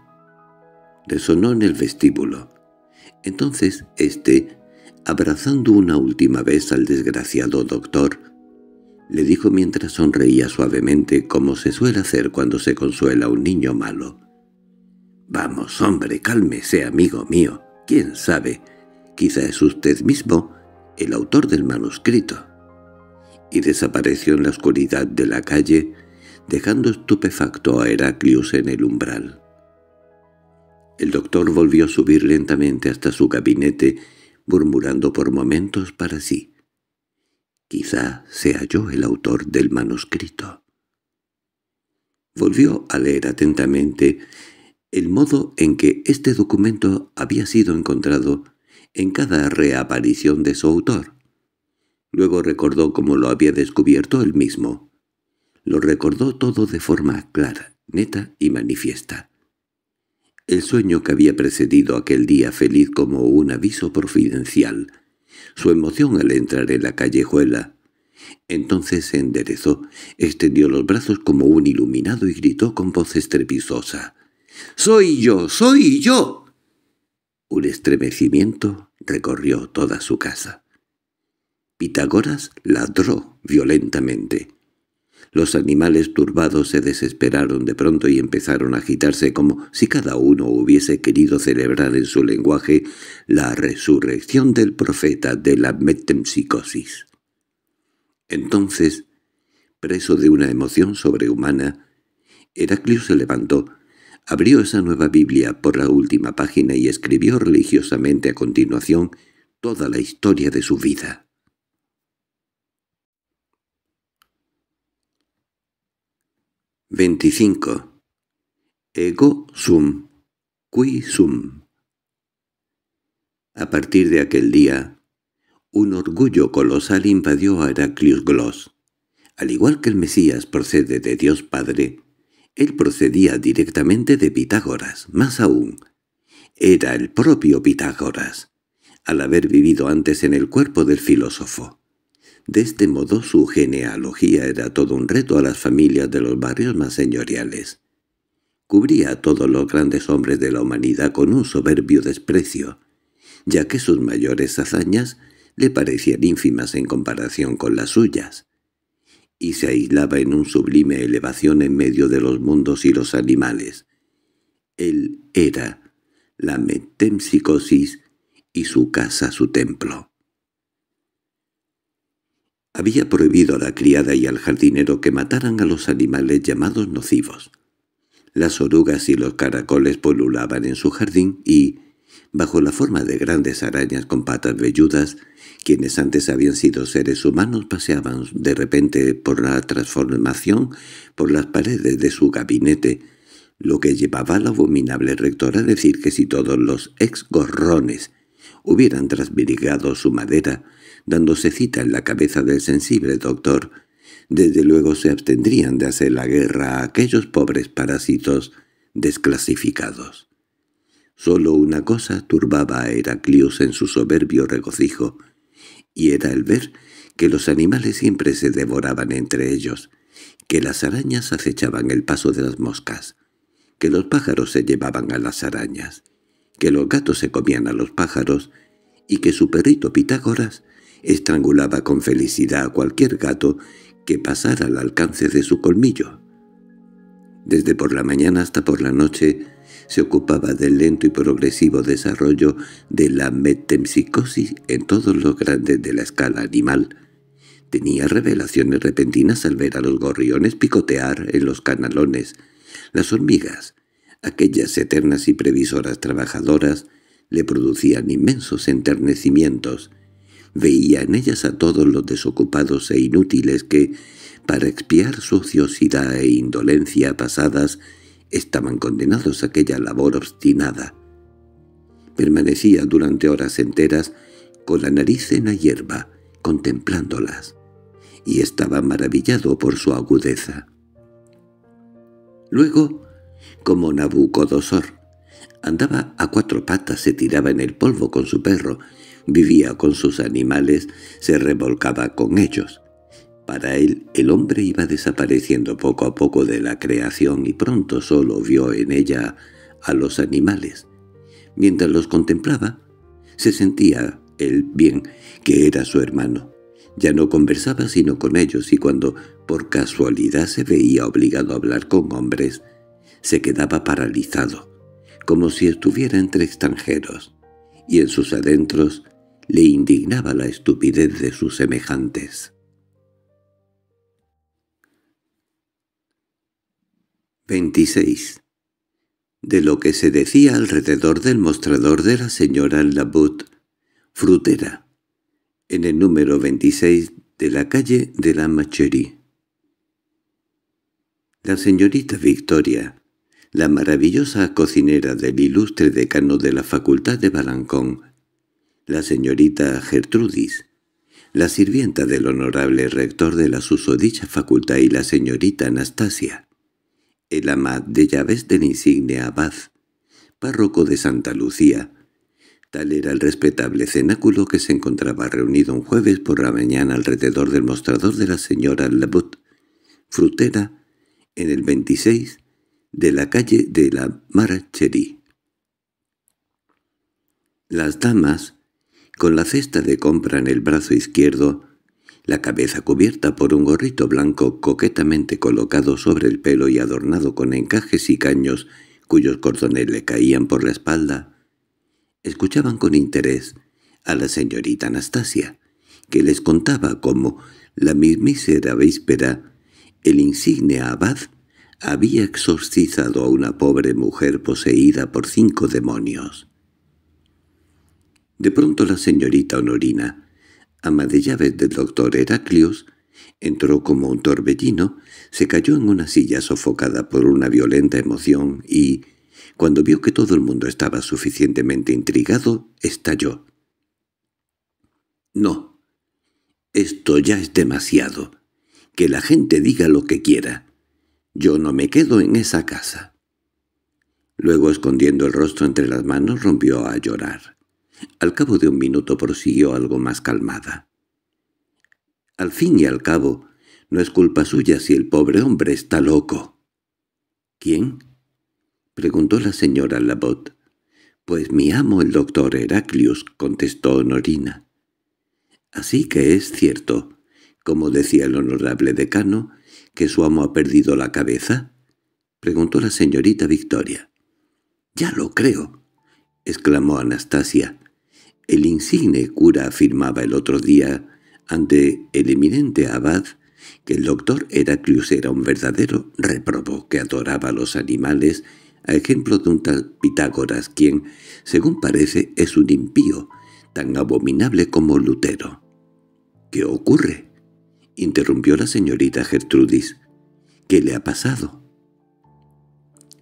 S1: Resonó en el vestíbulo. Entonces este, abrazando una última vez al desgraciado doctor, le dijo mientras sonreía suavemente como se suele hacer cuando se consuela un niño malo. «Vamos, hombre, cálmese, amigo mío. ¿Quién sabe? Quizá es usted mismo el autor del manuscrito». Y desapareció en la oscuridad de la calle, dejando estupefacto a Heraclius en el umbral. El doctor volvió a subir lentamente hasta su gabinete, murmurando por momentos para sí. Quizá sea yo el autor del manuscrito. Volvió a leer atentamente el modo en que este documento había sido encontrado en cada reaparición de su autor. Luego recordó cómo lo había descubierto él mismo. Lo recordó todo de forma clara, neta y manifiesta. El sueño que había precedido aquel día feliz como un aviso providencial. Su emoción al entrar en la callejuela. Entonces se enderezó, extendió los brazos como un iluminado y gritó con voz estrepitosa: —¡Soy yo! ¡Soy yo! Un estremecimiento recorrió toda su casa. Pitágoras ladró violentamente. Los animales turbados se desesperaron de pronto y empezaron a agitarse como si cada uno hubiese querido celebrar en su lenguaje la resurrección del profeta de la metempsicosis. Entonces, preso de una emoción sobrehumana, Heraclio se levantó, abrió esa nueva Biblia por la última página y escribió religiosamente a continuación toda la historia de su vida. 25. Ego sum, qui sum. A partir de aquel día, un orgullo colosal invadió a Heraclius Gloss. Al igual que el Mesías procede de Dios Padre, él procedía directamente de Pitágoras, más aún. Era el propio Pitágoras, al haber vivido antes en el cuerpo del filósofo. De este modo su genealogía era todo un reto a las familias de los barrios más señoriales. Cubría a todos los grandes hombres de la humanidad con un soberbio desprecio, ya que sus mayores hazañas le parecían ínfimas en comparación con las suyas, y se aislaba en un sublime elevación en medio de los mundos y los animales. Él era la metempsicosis y su casa su templo. Había prohibido a la criada y al jardinero que mataran a los animales llamados nocivos. Las orugas y los caracoles polulaban en su jardín y, bajo la forma de grandes arañas con patas velludas, quienes antes habían sido seres humanos paseaban de repente por la transformación por las paredes de su gabinete, lo que llevaba al abominable rector a decir que si todos los ex-gorrones hubieran trasvirigado su madera, dándose cita en la cabeza del sensible doctor, desde luego se abstendrían de hacer la guerra a aquellos pobres parásitos desclasificados. Solo una cosa turbaba a Heraclius en su soberbio regocijo, y era el ver que los animales siempre se devoraban entre ellos, que las arañas acechaban el paso de las moscas, que los pájaros se llevaban a las arañas, que los gatos se comían a los pájaros, y que su perrito Pitágoras Estrangulaba con felicidad a cualquier gato que pasara al alcance de su colmillo. Desde por la mañana hasta por la noche se ocupaba del lento y progresivo desarrollo de la metempsicosis en todos los grandes de la escala animal. Tenía revelaciones repentinas al ver a los gorriones picotear en los canalones. Las hormigas, aquellas eternas y previsoras trabajadoras, le producían inmensos enternecimientos, Veía en ellas a todos los desocupados e inútiles que, para expiar su ociosidad e indolencia pasadas, estaban condenados a aquella labor obstinada. Permanecía durante horas enteras con la nariz en la hierba, contemplándolas, y estaba maravillado por su agudeza. Luego, como Nabucodosor, andaba a cuatro patas, se tiraba en el polvo con su perro, Vivía con sus animales, se revolcaba con ellos. Para él el hombre iba desapareciendo poco a poco de la creación y pronto solo vio en ella a los animales. Mientras los contemplaba, se sentía él bien, que era su hermano. Ya no conversaba sino con ellos y cuando por casualidad se veía obligado a hablar con hombres, se quedaba paralizado, como si estuviera entre extranjeros, y en sus adentros le indignaba la estupidez de sus semejantes. 26. De lo que se decía alrededor del mostrador de la señora Labut, frutera, en el número 26 de la calle de la Macherie. La señorita Victoria, la maravillosa cocinera del ilustre decano de la Facultad de Balancón, la señorita Gertrudis, la sirvienta del honorable rector de la susodicha facultad y la señorita Anastasia, el ama de llaves del insigne abad, párroco de Santa Lucía. Tal era el respetable cenáculo que se encontraba reunido un jueves por la mañana alrededor del mostrador de la señora Labut, frutera, en el 26 de la calle de la Maracherie. Las damas, con la cesta de compra en el brazo izquierdo, la cabeza cubierta por un gorrito blanco coquetamente colocado sobre el pelo y adornado con encajes y caños cuyos cordones le caían por la espalda, escuchaban con interés a la señorita Anastasia, que les contaba cómo, la mismísera víspera, el insigne abad había exorcizado a una pobre mujer poseída por cinco demonios. De pronto la señorita Honorina, ama de llaves del doctor Heraclius, entró como un torbellino, se cayó en una silla sofocada por una violenta emoción y, cuando vio que todo el mundo estaba suficientemente intrigado, estalló. «No, esto ya es demasiado. Que la gente diga lo que quiera. Yo no me quedo en esa casa». Luego, escondiendo el rostro entre las manos, rompió a llorar. Al cabo de un minuto prosiguió algo más calmada. Al fin y al cabo, no es culpa suya si el pobre hombre está loco. —¿Quién? —preguntó la señora Labot. —Pues mi amo el doctor Heraclius —contestó Honorina. —Así que es cierto, como decía el honorable decano, que su amo ha perdido la cabeza? —preguntó la señorita Victoria. —Ya lo creo —exclamó Anastasia, el insigne cura afirmaba el otro día ante el eminente abad que el doctor Heraclius era un verdadero reprobo que adoraba a los animales, a ejemplo de un tal Pitágoras, quien, según parece, es un impío, tan abominable como Lutero. —¿Qué ocurre? —interrumpió la señorita Gertrudis. —¿Qué le ha pasado?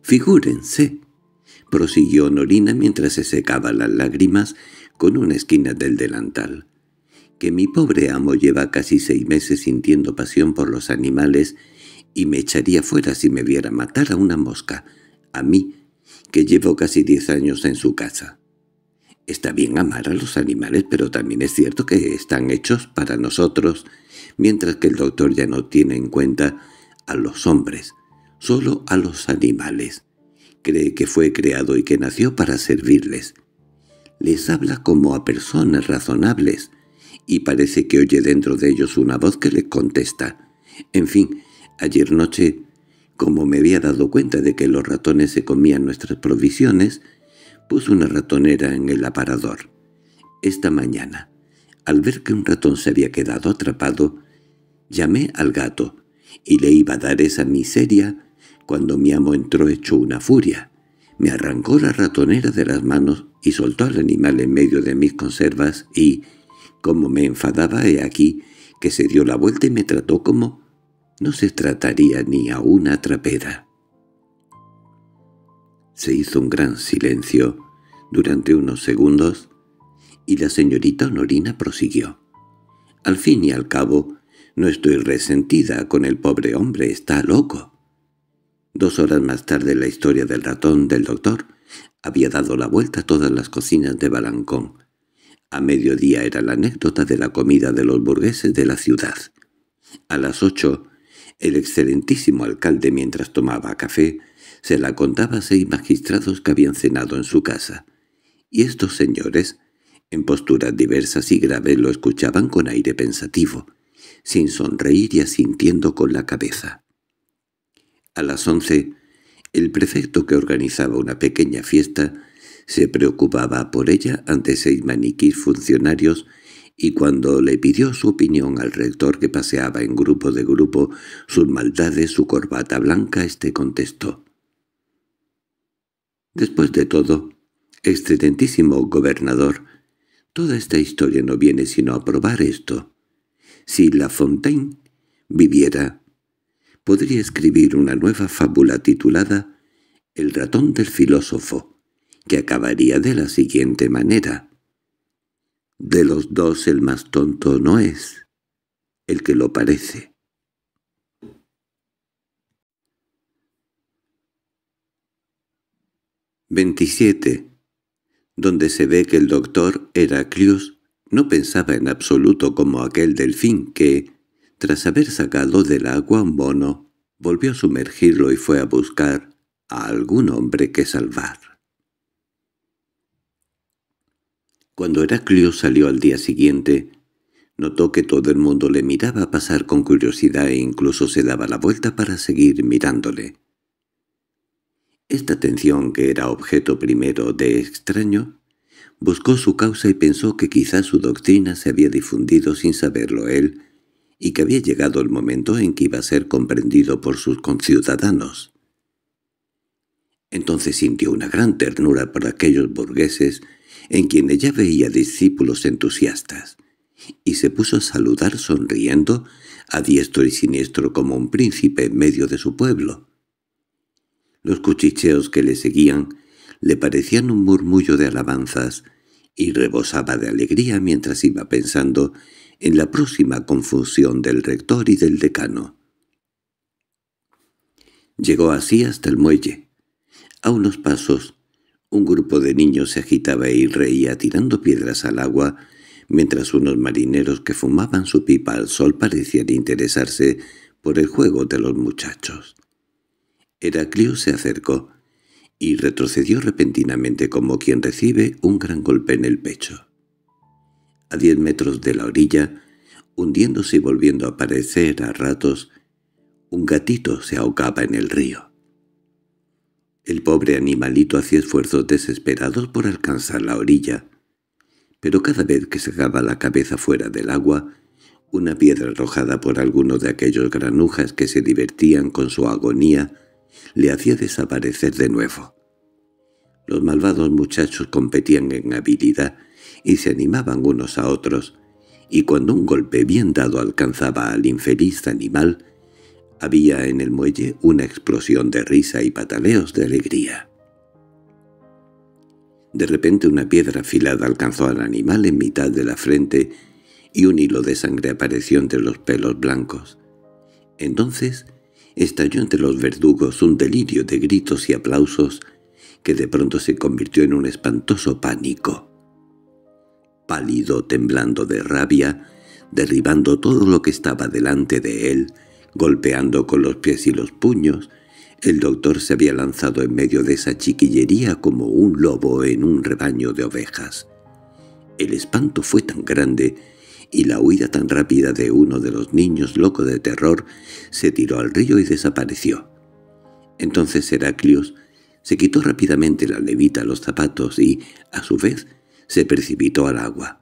S1: —Figúrense —prosiguió Norina mientras se secaba las lágrimas— con una esquina del delantal, que mi pobre amo lleva casi seis meses sintiendo pasión por los animales y me echaría fuera si me viera matar a una mosca, a mí, que llevo casi diez años en su casa. Está bien amar a los animales, pero también es cierto que están hechos para nosotros, mientras que el doctor ya no tiene en cuenta a los hombres, solo a los animales. Cree que fue creado y que nació para servirles, les habla como a personas razonables, y parece que oye dentro de ellos una voz que les contesta. En fin, ayer noche, como me había dado cuenta de que los ratones se comían nuestras provisiones, puse una ratonera en el aparador. Esta mañana, al ver que un ratón se había quedado atrapado, llamé al gato, y le iba a dar esa miseria cuando mi amo entró hecho una furia. Me arrancó la ratonera de las manos y soltó al animal en medio de mis conservas y, como me enfadaba he aquí, que se dio la vuelta y me trató como no se trataría ni a una trapera. Se hizo un gran silencio durante unos segundos y la señorita Honorina prosiguió. Al fin y al cabo, no estoy resentida con el pobre hombre, está loco. Dos horas más tarde la historia del ratón del doctor había dado la vuelta a todas las cocinas de Balancón. A mediodía era la anécdota de la comida de los burgueses de la ciudad. A las ocho, el excelentísimo alcalde, mientras tomaba café, se la contaba a seis magistrados que habían cenado en su casa. Y estos señores, en posturas diversas y graves, lo escuchaban con aire pensativo, sin sonreír y asintiendo con la cabeza. A las once, el prefecto que organizaba una pequeña fiesta se preocupaba por ella ante seis maniquís funcionarios y cuando le pidió su opinión al rector que paseaba en grupo de grupo sus maldades, su corbata blanca, este contestó. Después de todo, excelentísimo gobernador, toda esta historia no viene sino a probar esto. Si La Fontaine viviera, podría escribir una nueva fábula titulada El ratón del filósofo, que acabaría de la siguiente manera. De los dos el más tonto no es el que lo parece. —27. Donde se ve que el doctor Heraclius no pensaba en absoluto como aquel delfín que, tras haber sacado del agua un mono, volvió a sumergirlo y fue a buscar a algún hombre que salvar. Cuando Heraclio salió al día siguiente, notó que todo el mundo le miraba pasar con curiosidad e incluso se daba la vuelta para seguir mirándole. Esta atención, que era objeto primero de extraño, buscó su causa y pensó que quizás su doctrina se había difundido sin saberlo él y que había llegado el momento en que iba a ser comprendido por sus conciudadanos. Entonces sintió una gran ternura por aquellos burgueses en quienes ella veía discípulos entusiastas, y se puso a saludar sonriendo a diestro y siniestro como un príncipe en medio de su pueblo. Los cuchicheos que le seguían le parecían un murmullo de alabanzas, y rebosaba de alegría mientras iba pensando en la próxima confusión del rector y del decano. Llegó así hasta el muelle. A unos pasos, un grupo de niños se agitaba y reía tirando piedras al agua, mientras unos marineros que fumaban su pipa al sol parecían interesarse por el juego de los muchachos. Heraclio se acercó y retrocedió repentinamente como quien recibe un gran golpe en el pecho a diez metros de la orilla, hundiéndose y volviendo a aparecer a ratos, un gatito se ahogaba en el río. El pobre animalito hacía esfuerzos desesperados por alcanzar la orilla, pero cada vez que sacaba la cabeza fuera del agua, una piedra arrojada por alguno de aquellos granujas que se divertían con su agonía le hacía desaparecer de nuevo. Los malvados muchachos competían en habilidad y se animaban unos a otros, y cuando un golpe bien dado alcanzaba al infeliz animal, había en el muelle una explosión de risa y pataleos de alegría. De repente una piedra afilada alcanzó al animal en mitad de la frente y un hilo de sangre apareció entre los pelos blancos. Entonces estalló entre los verdugos un delirio de gritos y aplausos que de pronto se convirtió en un espantoso pánico pálido, temblando de rabia, derribando todo lo que estaba delante de él, golpeando con los pies y los puños. El doctor se había lanzado en medio de esa chiquillería como un lobo en un rebaño de ovejas. El espanto fue tan grande y la huida tan rápida de uno de los niños loco de terror se tiró al río y desapareció. Entonces Heraclius se quitó rápidamente la levita a los zapatos y, a su vez, se precipitó al agua.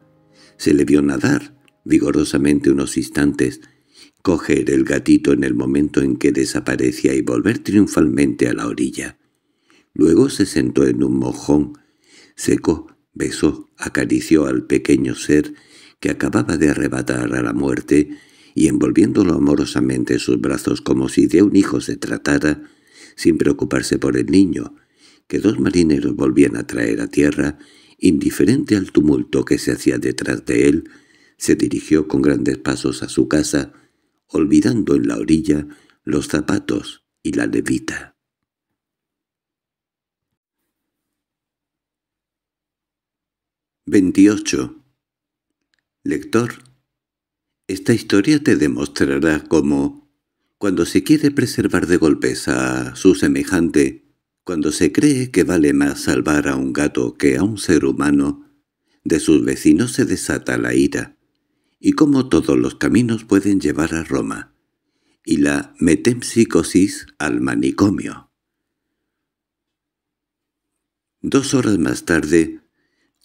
S1: Se le vio nadar vigorosamente unos instantes, coger el gatito en el momento en que desaparecía y volver triunfalmente a la orilla. Luego se sentó en un mojón, seco, besó, acarició al pequeño ser que acababa de arrebatar a la muerte y envolviéndolo amorosamente en sus brazos como si de un hijo se tratara, sin preocuparse por el niño, que dos marineros volvían a traer a tierra Indiferente al tumulto que se hacía detrás de él, se dirigió con grandes pasos a su casa, olvidando en la orilla los zapatos y la levita. —28. Lector, esta historia te demostrará cómo, cuando se quiere preservar de golpes a su semejante, cuando se cree que vale más salvar a un gato que a un ser humano, de sus vecinos se desata la ira, y como todos los caminos pueden llevar a Roma, y la metempsicosis al manicomio. Dos horas más tarde,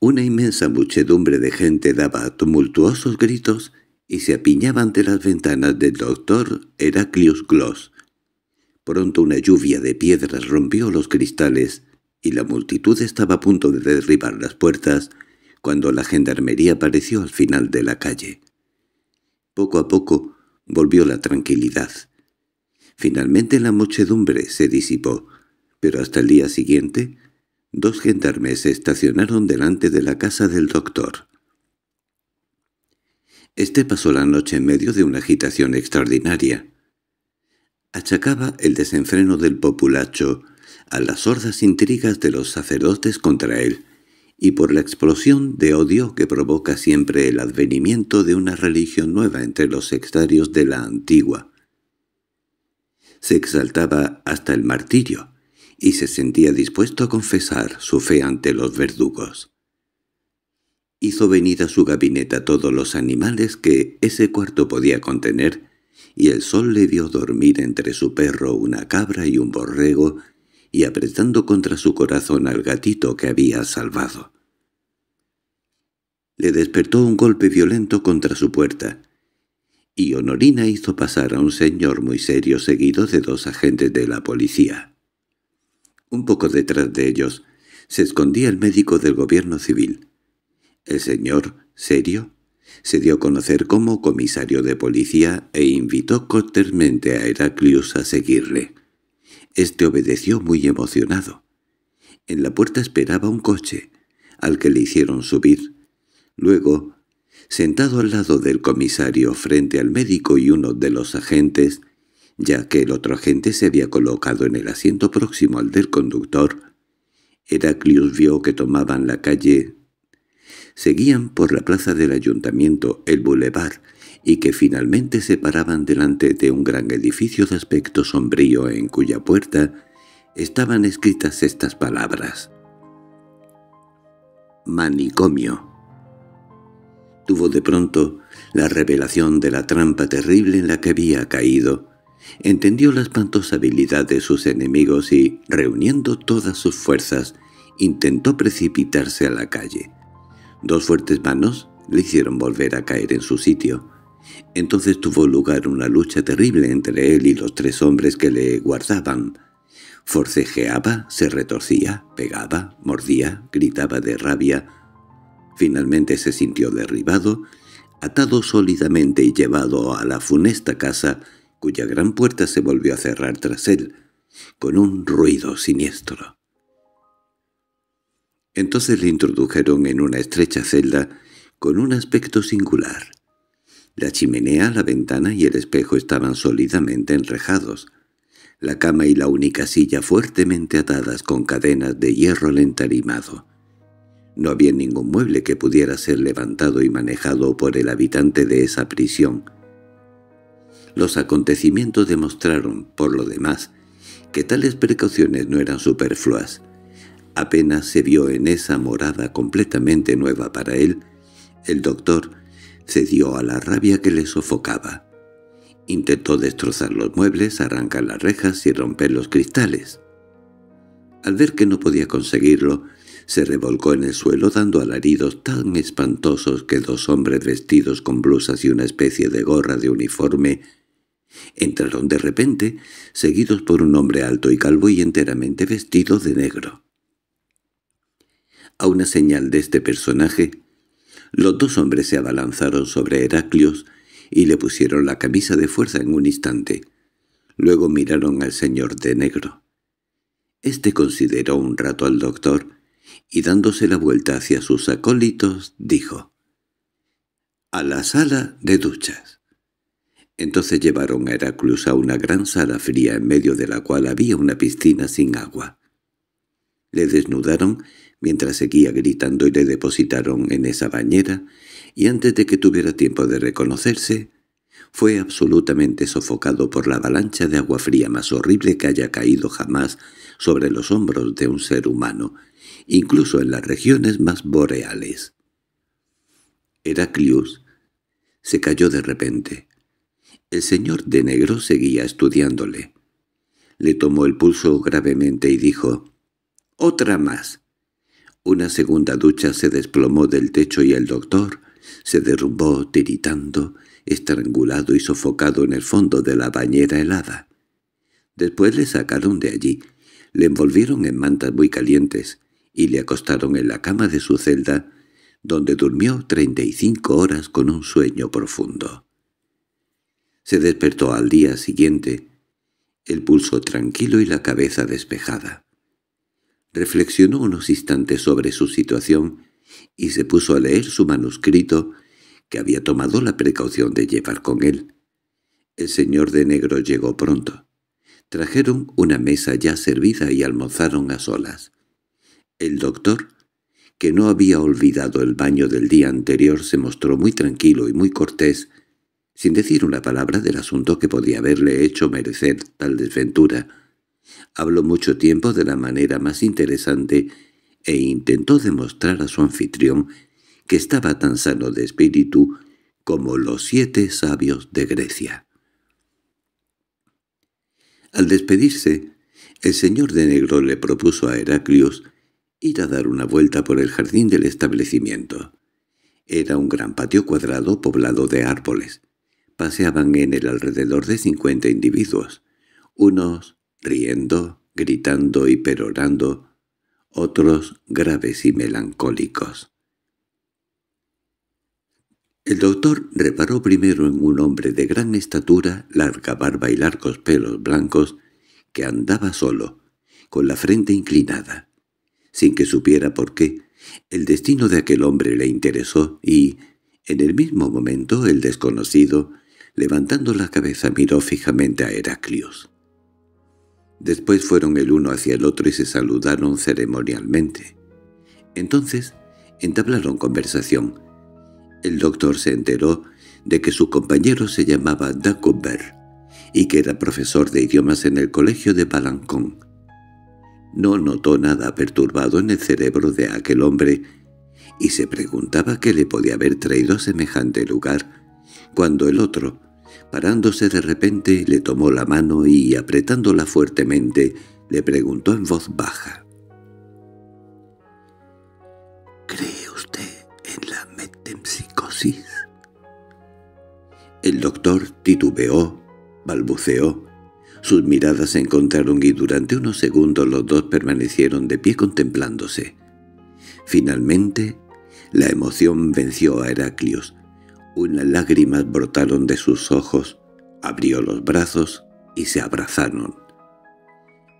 S1: una inmensa muchedumbre de gente daba tumultuosos gritos y se apiñaba ante las ventanas del doctor Heraclius Gloss, Pronto una lluvia de piedras rompió los cristales y la multitud estaba a punto de derribar las puertas cuando la gendarmería apareció al final de la calle. Poco a poco volvió la tranquilidad. Finalmente la muchedumbre se disipó, pero hasta el día siguiente dos gendarmes se estacionaron delante de la casa del doctor. Este pasó la noche en medio de una agitación extraordinaria. Achacaba el desenfreno del populacho a las sordas intrigas de los sacerdotes contra él, y por la explosión de odio que provoca siempre el advenimiento de una religión nueva entre los sectarios de la antigua. Se exaltaba hasta el martirio, y se sentía dispuesto a confesar su fe ante los verdugos. Hizo venir a su gabinete todos los animales que ese cuarto podía contener, y el sol le vio dormir entre su perro una cabra y un borrego, y apretando contra su corazón al gatito que había salvado. Le despertó un golpe violento contra su puerta, y Honorina hizo pasar a un señor muy serio seguido de dos agentes de la policía. Un poco detrás de ellos se escondía el médico del gobierno civil. El señor, serio, se dio a conocer como comisario de policía e invitó cortésmente a Heraclius a seguirle. Este obedeció muy emocionado. En la puerta esperaba un coche, al que le hicieron subir. Luego, sentado al lado del comisario frente al médico y uno de los agentes, ya que el otro agente se había colocado en el asiento próximo al del conductor, Heraclius vio que tomaban la calle seguían por la plaza del ayuntamiento el boulevard y que finalmente se paraban delante de un gran edificio de aspecto sombrío en cuya puerta estaban escritas estas palabras. Manicomio. Tuvo de pronto la revelación de la trampa terrible en la que había caído. Entendió la espantosa habilidad de sus enemigos y, reuniendo todas sus fuerzas, intentó precipitarse a la calle. Dos fuertes manos le hicieron volver a caer en su sitio. Entonces tuvo lugar una lucha terrible entre él y los tres hombres que le guardaban. Forcejeaba, se retorcía, pegaba, mordía, gritaba de rabia. Finalmente se sintió derribado, atado sólidamente y llevado a la funesta casa, cuya gran puerta se volvió a cerrar tras él, con un ruido siniestro. Entonces le introdujeron en una estrecha celda con un aspecto singular. La chimenea, la ventana y el espejo estaban sólidamente enrejados. La cama y la única silla fuertemente atadas con cadenas de hierro lentarimado. No había ningún mueble que pudiera ser levantado y manejado por el habitante de esa prisión. Los acontecimientos demostraron, por lo demás, que tales precauciones no eran superfluas. Apenas se vio en esa morada completamente nueva para él, el doctor cedió a la rabia que le sofocaba. Intentó destrozar los muebles, arrancar las rejas y romper los cristales. Al ver que no podía conseguirlo, se revolcó en el suelo dando alaridos tan espantosos que dos hombres vestidos con blusas y una especie de gorra de uniforme entraron de repente, seguidos por un hombre alto y calvo y enteramente vestido de negro. A una señal de este personaje, los dos hombres se abalanzaron sobre Heraclius y le pusieron la camisa de fuerza en un instante. Luego miraron al señor de negro. Este consideró un rato al doctor y dándose la vuelta hacia sus acólitos, dijo «A la sala de duchas». Entonces llevaron a Heraclius a una gran sala fría en medio de la cual había una piscina sin agua. Le desnudaron mientras seguía gritando y le depositaron en esa bañera, y antes de que tuviera tiempo de reconocerse, fue absolutamente sofocado por la avalancha de agua fría más horrible que haya caído jamás sobre los hombros de un ser humano, incluso en las regiones más boreales. Heraclius se cayó de repente. El señor de negro seguía estudiándole. Le tomó el pulso gravemente y dijo, «¡Otra más! Una segunda ducha se desplomó del techo y el doctor se derrumbó tiritando, estrangulado y sofocado en el fondo de la bañera helada. Después le sacaron de allí, le envolvieron en mantas muy calientes y le acostaron en la cama de su celda, donde durmió treinta y cinco horas con un sueño profundo. Se despertó al día siguiente, el pulso tranquilo y la cabeza despejada reflexionó unos instantes sobre su situación y se puso a leer su manuscrito que había tomado la precaución de llevar con él. El señor de negro llegó pronto. Trajeron una mesa ya servida y almorzaron a solas. El doctor, que no había olvidado el baño del día anterior, se mostró muy tranquilo y muy cortés, sin decir una palabra del asunto que podía haberle hecho merecer tal desventura, Habló mucho tiempo de la manera más interesante e intentó demostrar a su anfitrión que estaba tan sano de espíritu como los siete sabios de Grecia. Al despedirse, el señor de negro le propuso a Heraclius ir a dar una vuelta por el jardín del establecimiento. Era un gran patio cuadrado poblado de árboles. Paseaban en el alrededor de cincuenta individuos. Unos riendo, gritando y perorando, otros graves y melancólicos. El doctor reparó primero en un hombre de gran estatura, larga barba y largos pelos blancos, que andaba solo, con la frente inclinada. Sin que supiera por qué, el destino de aquel hombre le interesó y, en el mismo momento, el desconocido, levantando la cabeza miró fijamente a Heraclius. Después fueron el uno hacia el otro y se saludaron ceremonialmente. Entonces entablaron conversación. El doctor se enteró de que su compañero se llamaba Dacobert y que era profesor de idiomas en el colegio de Balancón. No notó nada perturbado en el cerebro de aquel hombre y se preguntaba qué le podía haber traído a semejante lugar, cuando el otro, Parándose de repente, le tomó la mano y, apretándola fuertemente, le preguntó en voz baja. —¿Cree usted en la metempsicosis? El doctor titubeó, balbuceó. Sus miradas se encontraron y durante unos segundos los dos permanecieron de pie contemplándose. Finalmente, la emoción venció a Heraclius, unas lágrimas brotaron de sus ojos, abrió los brazos y se abrazaron.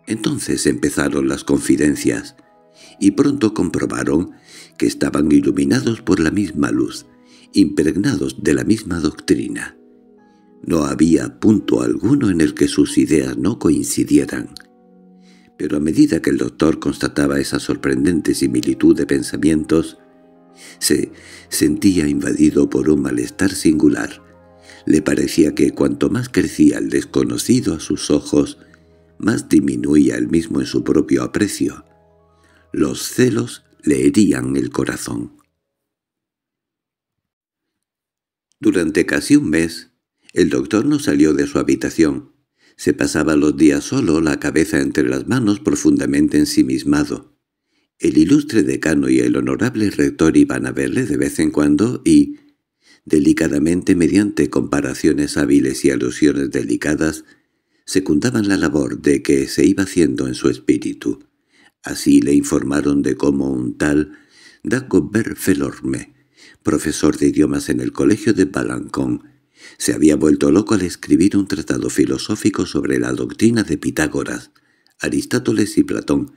S1: Entonces empezaron las confidencias, y pronto comprobaron que estaban iluminados por la misma luz, impregnados de la misma doctrina. No había punto alguno en el que sus ideas no coincidieran. Pero a medida que el doctor constataba esa sorprendente similitud de pensamientos, se sentía invadido por un malestar singular. Le parecía que cuanto más crecía el desconocido a sus ojos, más disminuía el mismo en su propio aprecio. Los celos le herían el corazón. Durante casi un mes, el doctor no salió de su habitación. Se pasaba los días solo, la cabeza entre las manos, profundamente ensimismado. El ilustre decano y el honorable rector iban a verle de vez en cuando y, delicadamente mediante comparaciones hábiles y alusiones delicadas, secundaban la labor de que se iba haciendo en su espíritu. Así le informaron de cómo un tal Dagobert Felorme, profesor de idiomas en el colegio de Balancón, se había vuelto loco al escribir un tratado filosófico sobre la doctrina de Pitágoras, Aristóteles y Platón,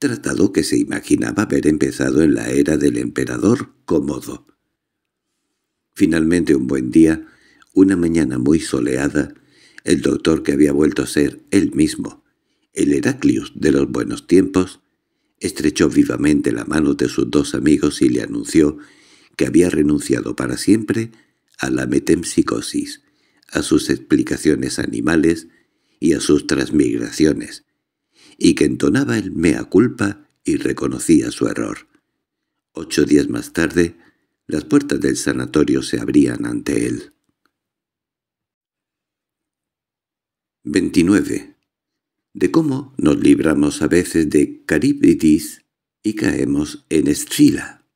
S1: tratado que se imaginaba haber empezado en la era del emperador cómodo. Finalmente un buen día, una mañana muy soleada, el doctor que había vuelto a ser él mismo, el Heraclius de los buenos tiempos, estrechó vivamente la mano de sus dos amigos y le anunció que había renunciado para siempre a la metempsicosis, a sus explicaciones animales y a sus transmigraciones, y que entonaba el mea culpa y reconocía su error. Ocho días más tarde, las puertas del sanatorio se abrían ante él. 29. De cómo nos libramos a veces de Caribdis y caemos en Estrila.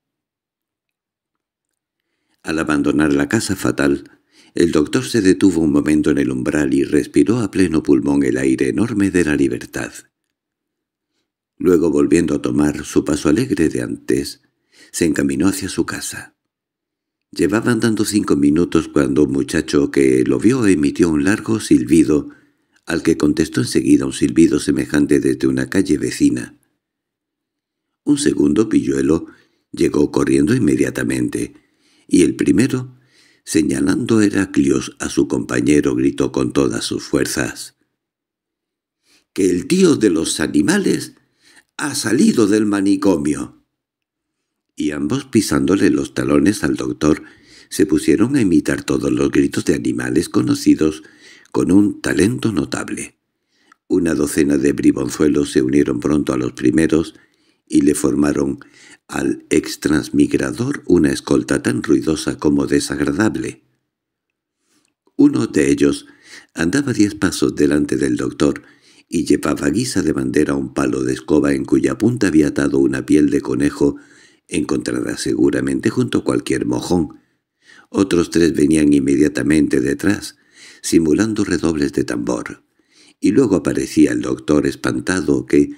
S1: Al abandonar la casa fatal, el doctor se detuvo un momento en el umbral y respiró a pleno pulmón el aire enorme de la libertad. Luego, volviendo a tomar su paso alegre de antes, se encaminó hacia su casa. Llevaba andando cinco minutos cuando un muchacho que lo vio emitió un largo silbido, al que contestó enseguida un silbido semejante desde una calle vecina. Un segundo pilluelo llegó corriendo inmediatamente, y el primero, señalando Heraclios a su compañero, gritó con todas sus fuerzas. —¡Que el tío de los animales ha salido del manicomio. Y ambos pisándole los talones al doctor, se pusieron a imitar todos los gritos de animales conocidos con un talento notable. Una docena de bribonzuelos se unieron pronto a los primeros y le formaron al extransmigrador una escolta tan ruidosa como desagradable. Uno de ellos andaba diez pasos delante del doctor y llevaba guisa de bandera un palo de escoba en cuya punta había atado una piel de conejo, encontrada seguramente junto a cualquier mojón. Otros tres venían inmediatamente detrás, simulando redobles de tambor. Y luego aparecía el doctor espantado que,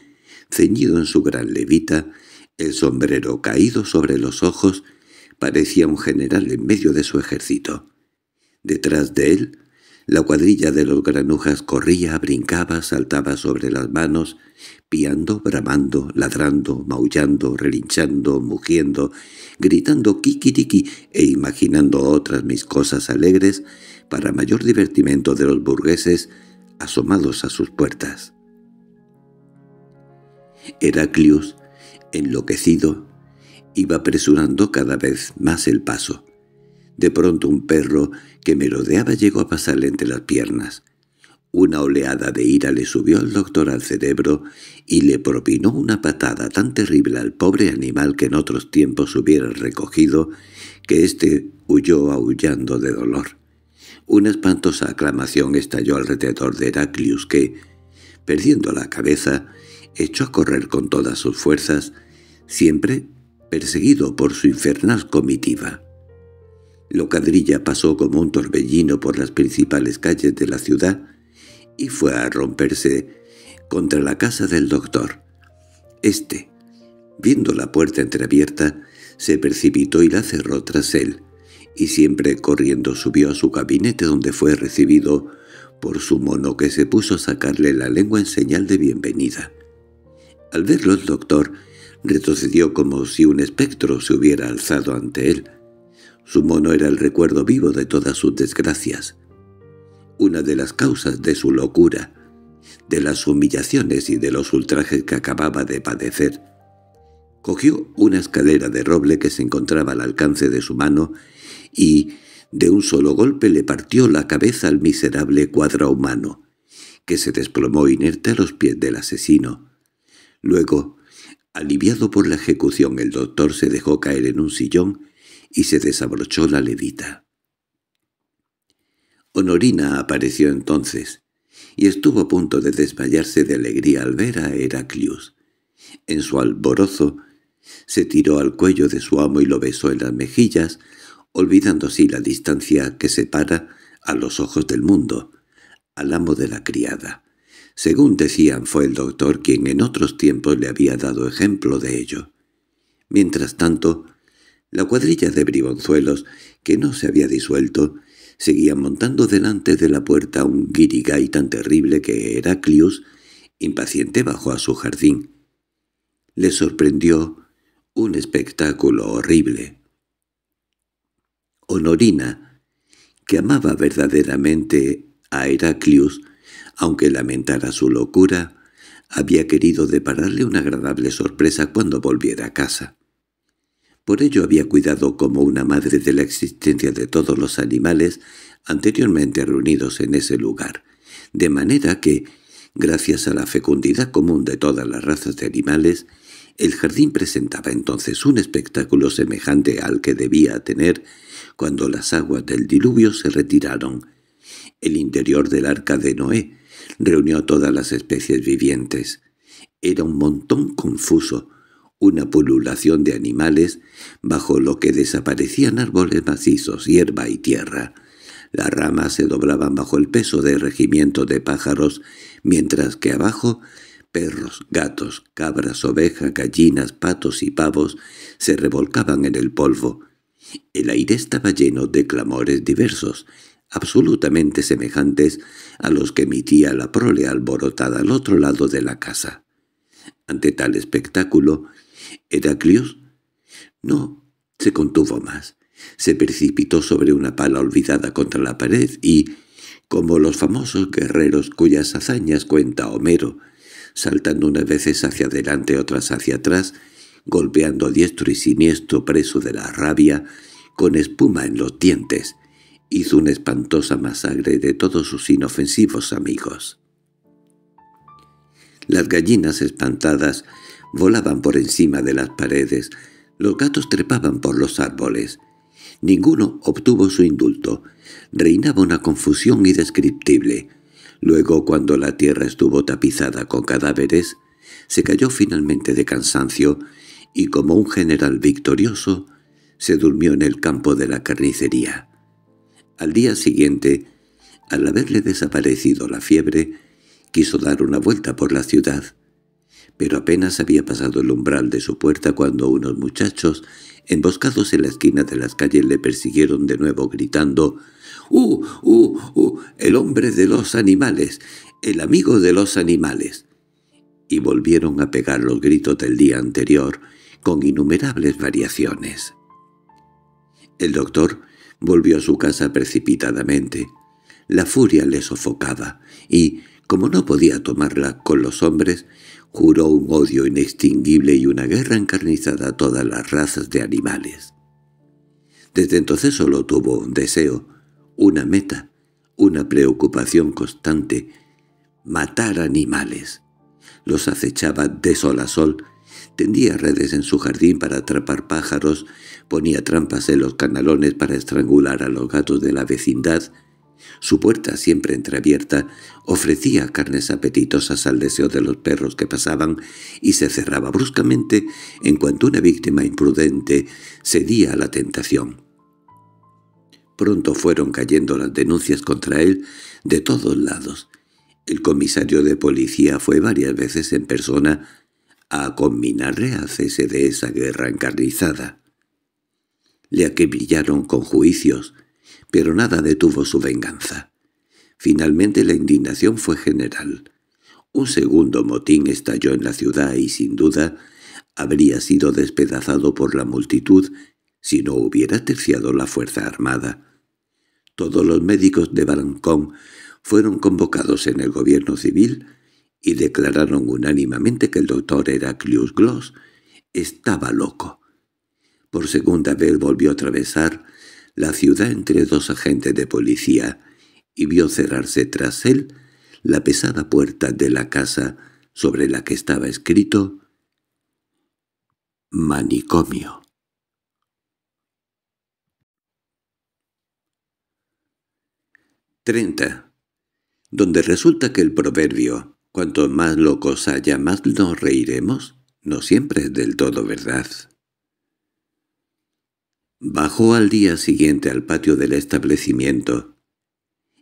S1: ceñido en su gran levita, el sombrero caído sobre los ojos, parecía un general en medio de su ejército. Detrás de él, la cuadrilla de los granujas corría, brincaba, saltaba sobre las manos, piando, bramando, ladrando, maullando, relinchando, mugiendo, gritando kikiriki e imaginando otras mis cosas alegres para mayor divertimento de los burgueses asomados a sus puertas. Heraclius, enloquecido, iba apresurando cada vez más el paso. De pronto un perro que merodeaba llegó a pasarle entre las piernas. Una oleada de ira le subió al doctor al cerebro y le propinó una patada tan terrible al pobre animal que en otros tiempos hubiera recogido que éste huyó aullando de dolor. Una espantosa aclamación estalló alrededor de Heraclius que, perdiendo la cabeza, echó a correr con todas sus fuerzas, siempre perseguido por su infernal comitiva. Locadrilla pasó como un torbellino por las principales calles de la ciudad y fue a romperse contra la casa del doctor. Este, viendo la puerta entreabierta, se precipitó y la cerró tras él, y siempre corriendo subió a su gabinete donde fue recibido por su mono que se puso a sacarle la lengua en señal de bienvenida. Al verlo el doctor retrocedió como si un espectro se hubiera alzado ante él, su mono era el recuerdo vivo de todas sus desgracias, una de las causas de su locura, de las humillaciones y de los ultrajes que acababa de padecer. Cogió una escalera de roble que se encontraba al alcance de su mano y, de un solo golpe, le partió la cabeza al miserable cuadra humano, que se desplomó inerte a los pies del asesino. Luego, aliviado por la ejecución, el doctor se dejó caer en un sillón y se desabrochó la levita. Honorina apareció entonces, y estuvo a punto de desmayarse de alegría al ver a Heraclius. En su alborozo, se tiró al cuello de su amo y lo besó en las mejillas, olvidando así la distancia que separa a los ojos del mundo, al amo de la criada. Según decían, fue el doctor quien en otros tiempos le había dado ejemplo de ello. Mientras tanto, la cuadrilla de bribonzuelos, que no se había disuelto, seguía montando delante de la puerta un guirigay tan terrible que Heraclius, impaciente, bajó a su jardín. Le sorprendió un espectáculo horrible. Honorina, que amaba verdaderamente a Heraclius, aunque lamentara su locura, había querido depararle una agradable sorpresa cuando volviera a casa. Por ello había cuidado como una madre de la existencia de todos los animales anteriormente reunidos en ese lugar, de manera que, gracias a la fecundidad común de todas las razas de animales, el jardín presentaba entonces un espectáculo semejante al que debía tener cuando las aguas del diluvio se retiraron. El interior del arca de Noé reunió todas las especies vivientes. Era un montón confuso, una pululación de animales, bajo lo que desaparecían árboles macizos, hierba y tierra. Las ramas se doblaban bajo el peso del regimiento de pájaros, mientras que abajo perros, gatos, cabras, ovejas, gallinas, patos y pavos se revolcaban en el polvo. El aire estaba lleno de clamores diversos, absolutamente semejantes a los que emitía la prole alborotada al otro lado de la casa. Ante tal espectáculo, —¿Heraclius? No, se contuvo más. Se precipitó sobre una pala olvidada contra la pared y, como los famosos guerreros cuyas hazañas cuenta Homero, saltando unas veces hacia adelante, otras hacia atrás, golpeando diestro y siniestro preso de la rabia, con espuma en los dientes, hizo una espantosa masacre de todos sus inofensivos amigos. Las gallinas espantadas volaban por encima de las paredes, los gatos trepaban por los árboles. Ninguno obtuvo su indulto. Reinaba una confusión indescriptible. Luego, cuando la tierra estuvo tapizada con cadáveres, se cayó finalmente de cansancio y, como un general victorioso, se durmió en el campo de la carnicería. Al día siguiente, al haberle desaparecido la fiebre, quiso dar una vuelta por la ciudad, pero apenas había pasado el umbral de su puerta cuando unos muchachos, emboscados en la esquina de las calles, le persiguieron de nuevo gritando «¡Uh, uh, uh! ¡El hombre de los animales! ¡El amigo de los animales!» y volvieron a pegar los gritos del día anterior con innumerables variaciones. El doctor volvió a su casa precipitadamente. La furia le sofocaba y, como no podía tomarla con los hombres, juró un odio inextinguible y una guerra encarnizada a todas las razas de animales. Desde entonces solo tuvo un deseo, una meta, una preocupación constante, matar animales. Los acechaba de sol a sol, tendía redes en su jardín para atrapar pájaros, ponía trampas en los canalones para estrangular a los gatos de la vecindad, su puerta, siempre entreabierta, ofrecía carnes apetitosas al deseo de los perros que pasaban y se cerraba bruscamente en cuanto una víctima imprudente cedía a la tentación. Pronto fueron cayendo las denuncias contra él de todos lados. El comisario de policía fue varias veces en persona a combinarle a cese de esa guerra encarnizada. Le acribillaron con juicios, pero nada detuvo su venganza. Finalmente la indignación fue general. Un segundo motín estalló en la ciudad y sin duda habría sido despedazado por la multitud si no hubiera terciado la fuerza armada. Todos los médicos de Balancón fueron convocados en el gobierno civil y declararon unánimemente que el doctor Heraclius Gloss estaba loco. Por segunda vez volvió a atravesar la ciudad entre dos agentes de policía y vio cerrarse tras él la pesada puerta de la casa sobre la que estaba escrito «Manicomio». «30. Donde resulta que el proverbio, cuanto más locos haya, más nos reiremos, no siempre es del todo verdad». Bajó al día siguiente al patio del establecimiento,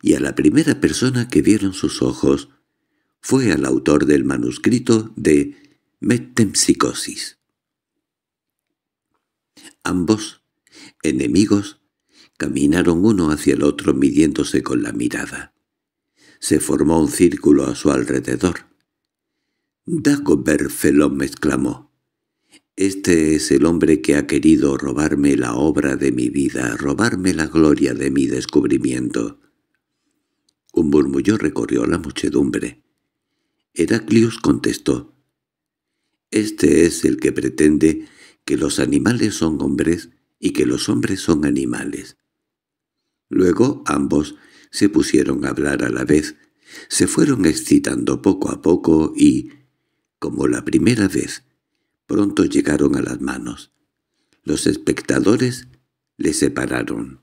S1: y a la primera persona que vieron sus ojos fue al autor del manuscrito de Metempsicosis. Ambos, enemigos, caminaron uno hacia el otro midiéndose con la mirada. Se formó un círculo a su alrededor. —Dagobert exclamó. Este es el hombre que ha querido robarme la obra de mi vida, robarme la gloria de mi descubrimiento. Un murmullo recorrió la muchedumbre. Heraclius contestó. Este es el que pretende que los animales son hombres y que los hombres son animales. Luego ambos se pusieron a hablar a la vez, se fueron excitando poco a poco y, como la primera vez, pronto llegaron a las manos. Los espectadores le separaron.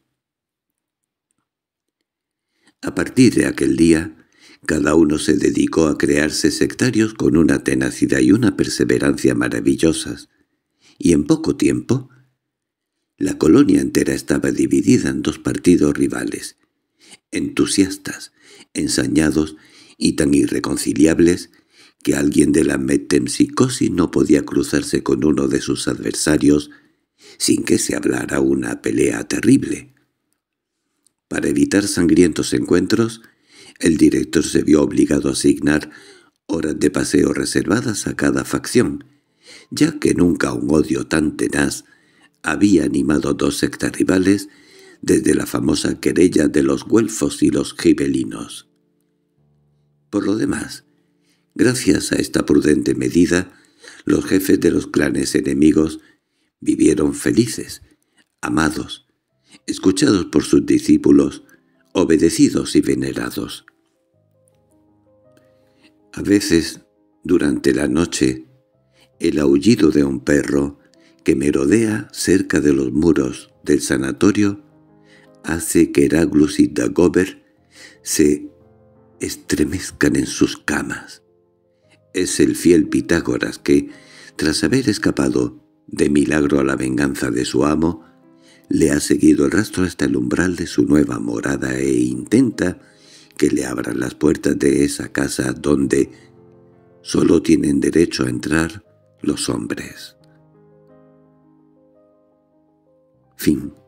S1: A partir de aquel día, cada uno se dedicó a crearse sectarios con una tenacidad y una perseverancia maravillosas, y en poco tiempo la colonia entera estaba dividida en dos partidos rivales, entusiastas, ensañados y tan irreconciliables que alguien de la metempsicosis no podía cruzarse con uno de sus adversarios sin que se hablara una pelea terrible. Para evitar sangrientos encuentros, el director se vio obligado a asignar horas de paseo reservadas a cada facción, ya que nunca un odio tan tenaz había animado dos sectas rivales desde la famosa querella de los güelfos y los gibelinos. Por lo demás, Gracias a esta prudente medida, los jefes de los clanes enemigos vivieron felices, amados, escuchados por sus discípulos, obedecidos y venerados. A veces, durante la noche, el aullido de un perro que merodea cerca de los muros del sanatorio hace que Raglus y Dagober se estremezcan en sus camas. Es el fiel Pitágoras que, tras haber escapado de milagro a la venganza de su amo, le ha seguido el rastro hasta el umbral de su nueva morada e intenta que le abran las puertas de esa casa donde solo tienen derecho a entrar los hombres. Fin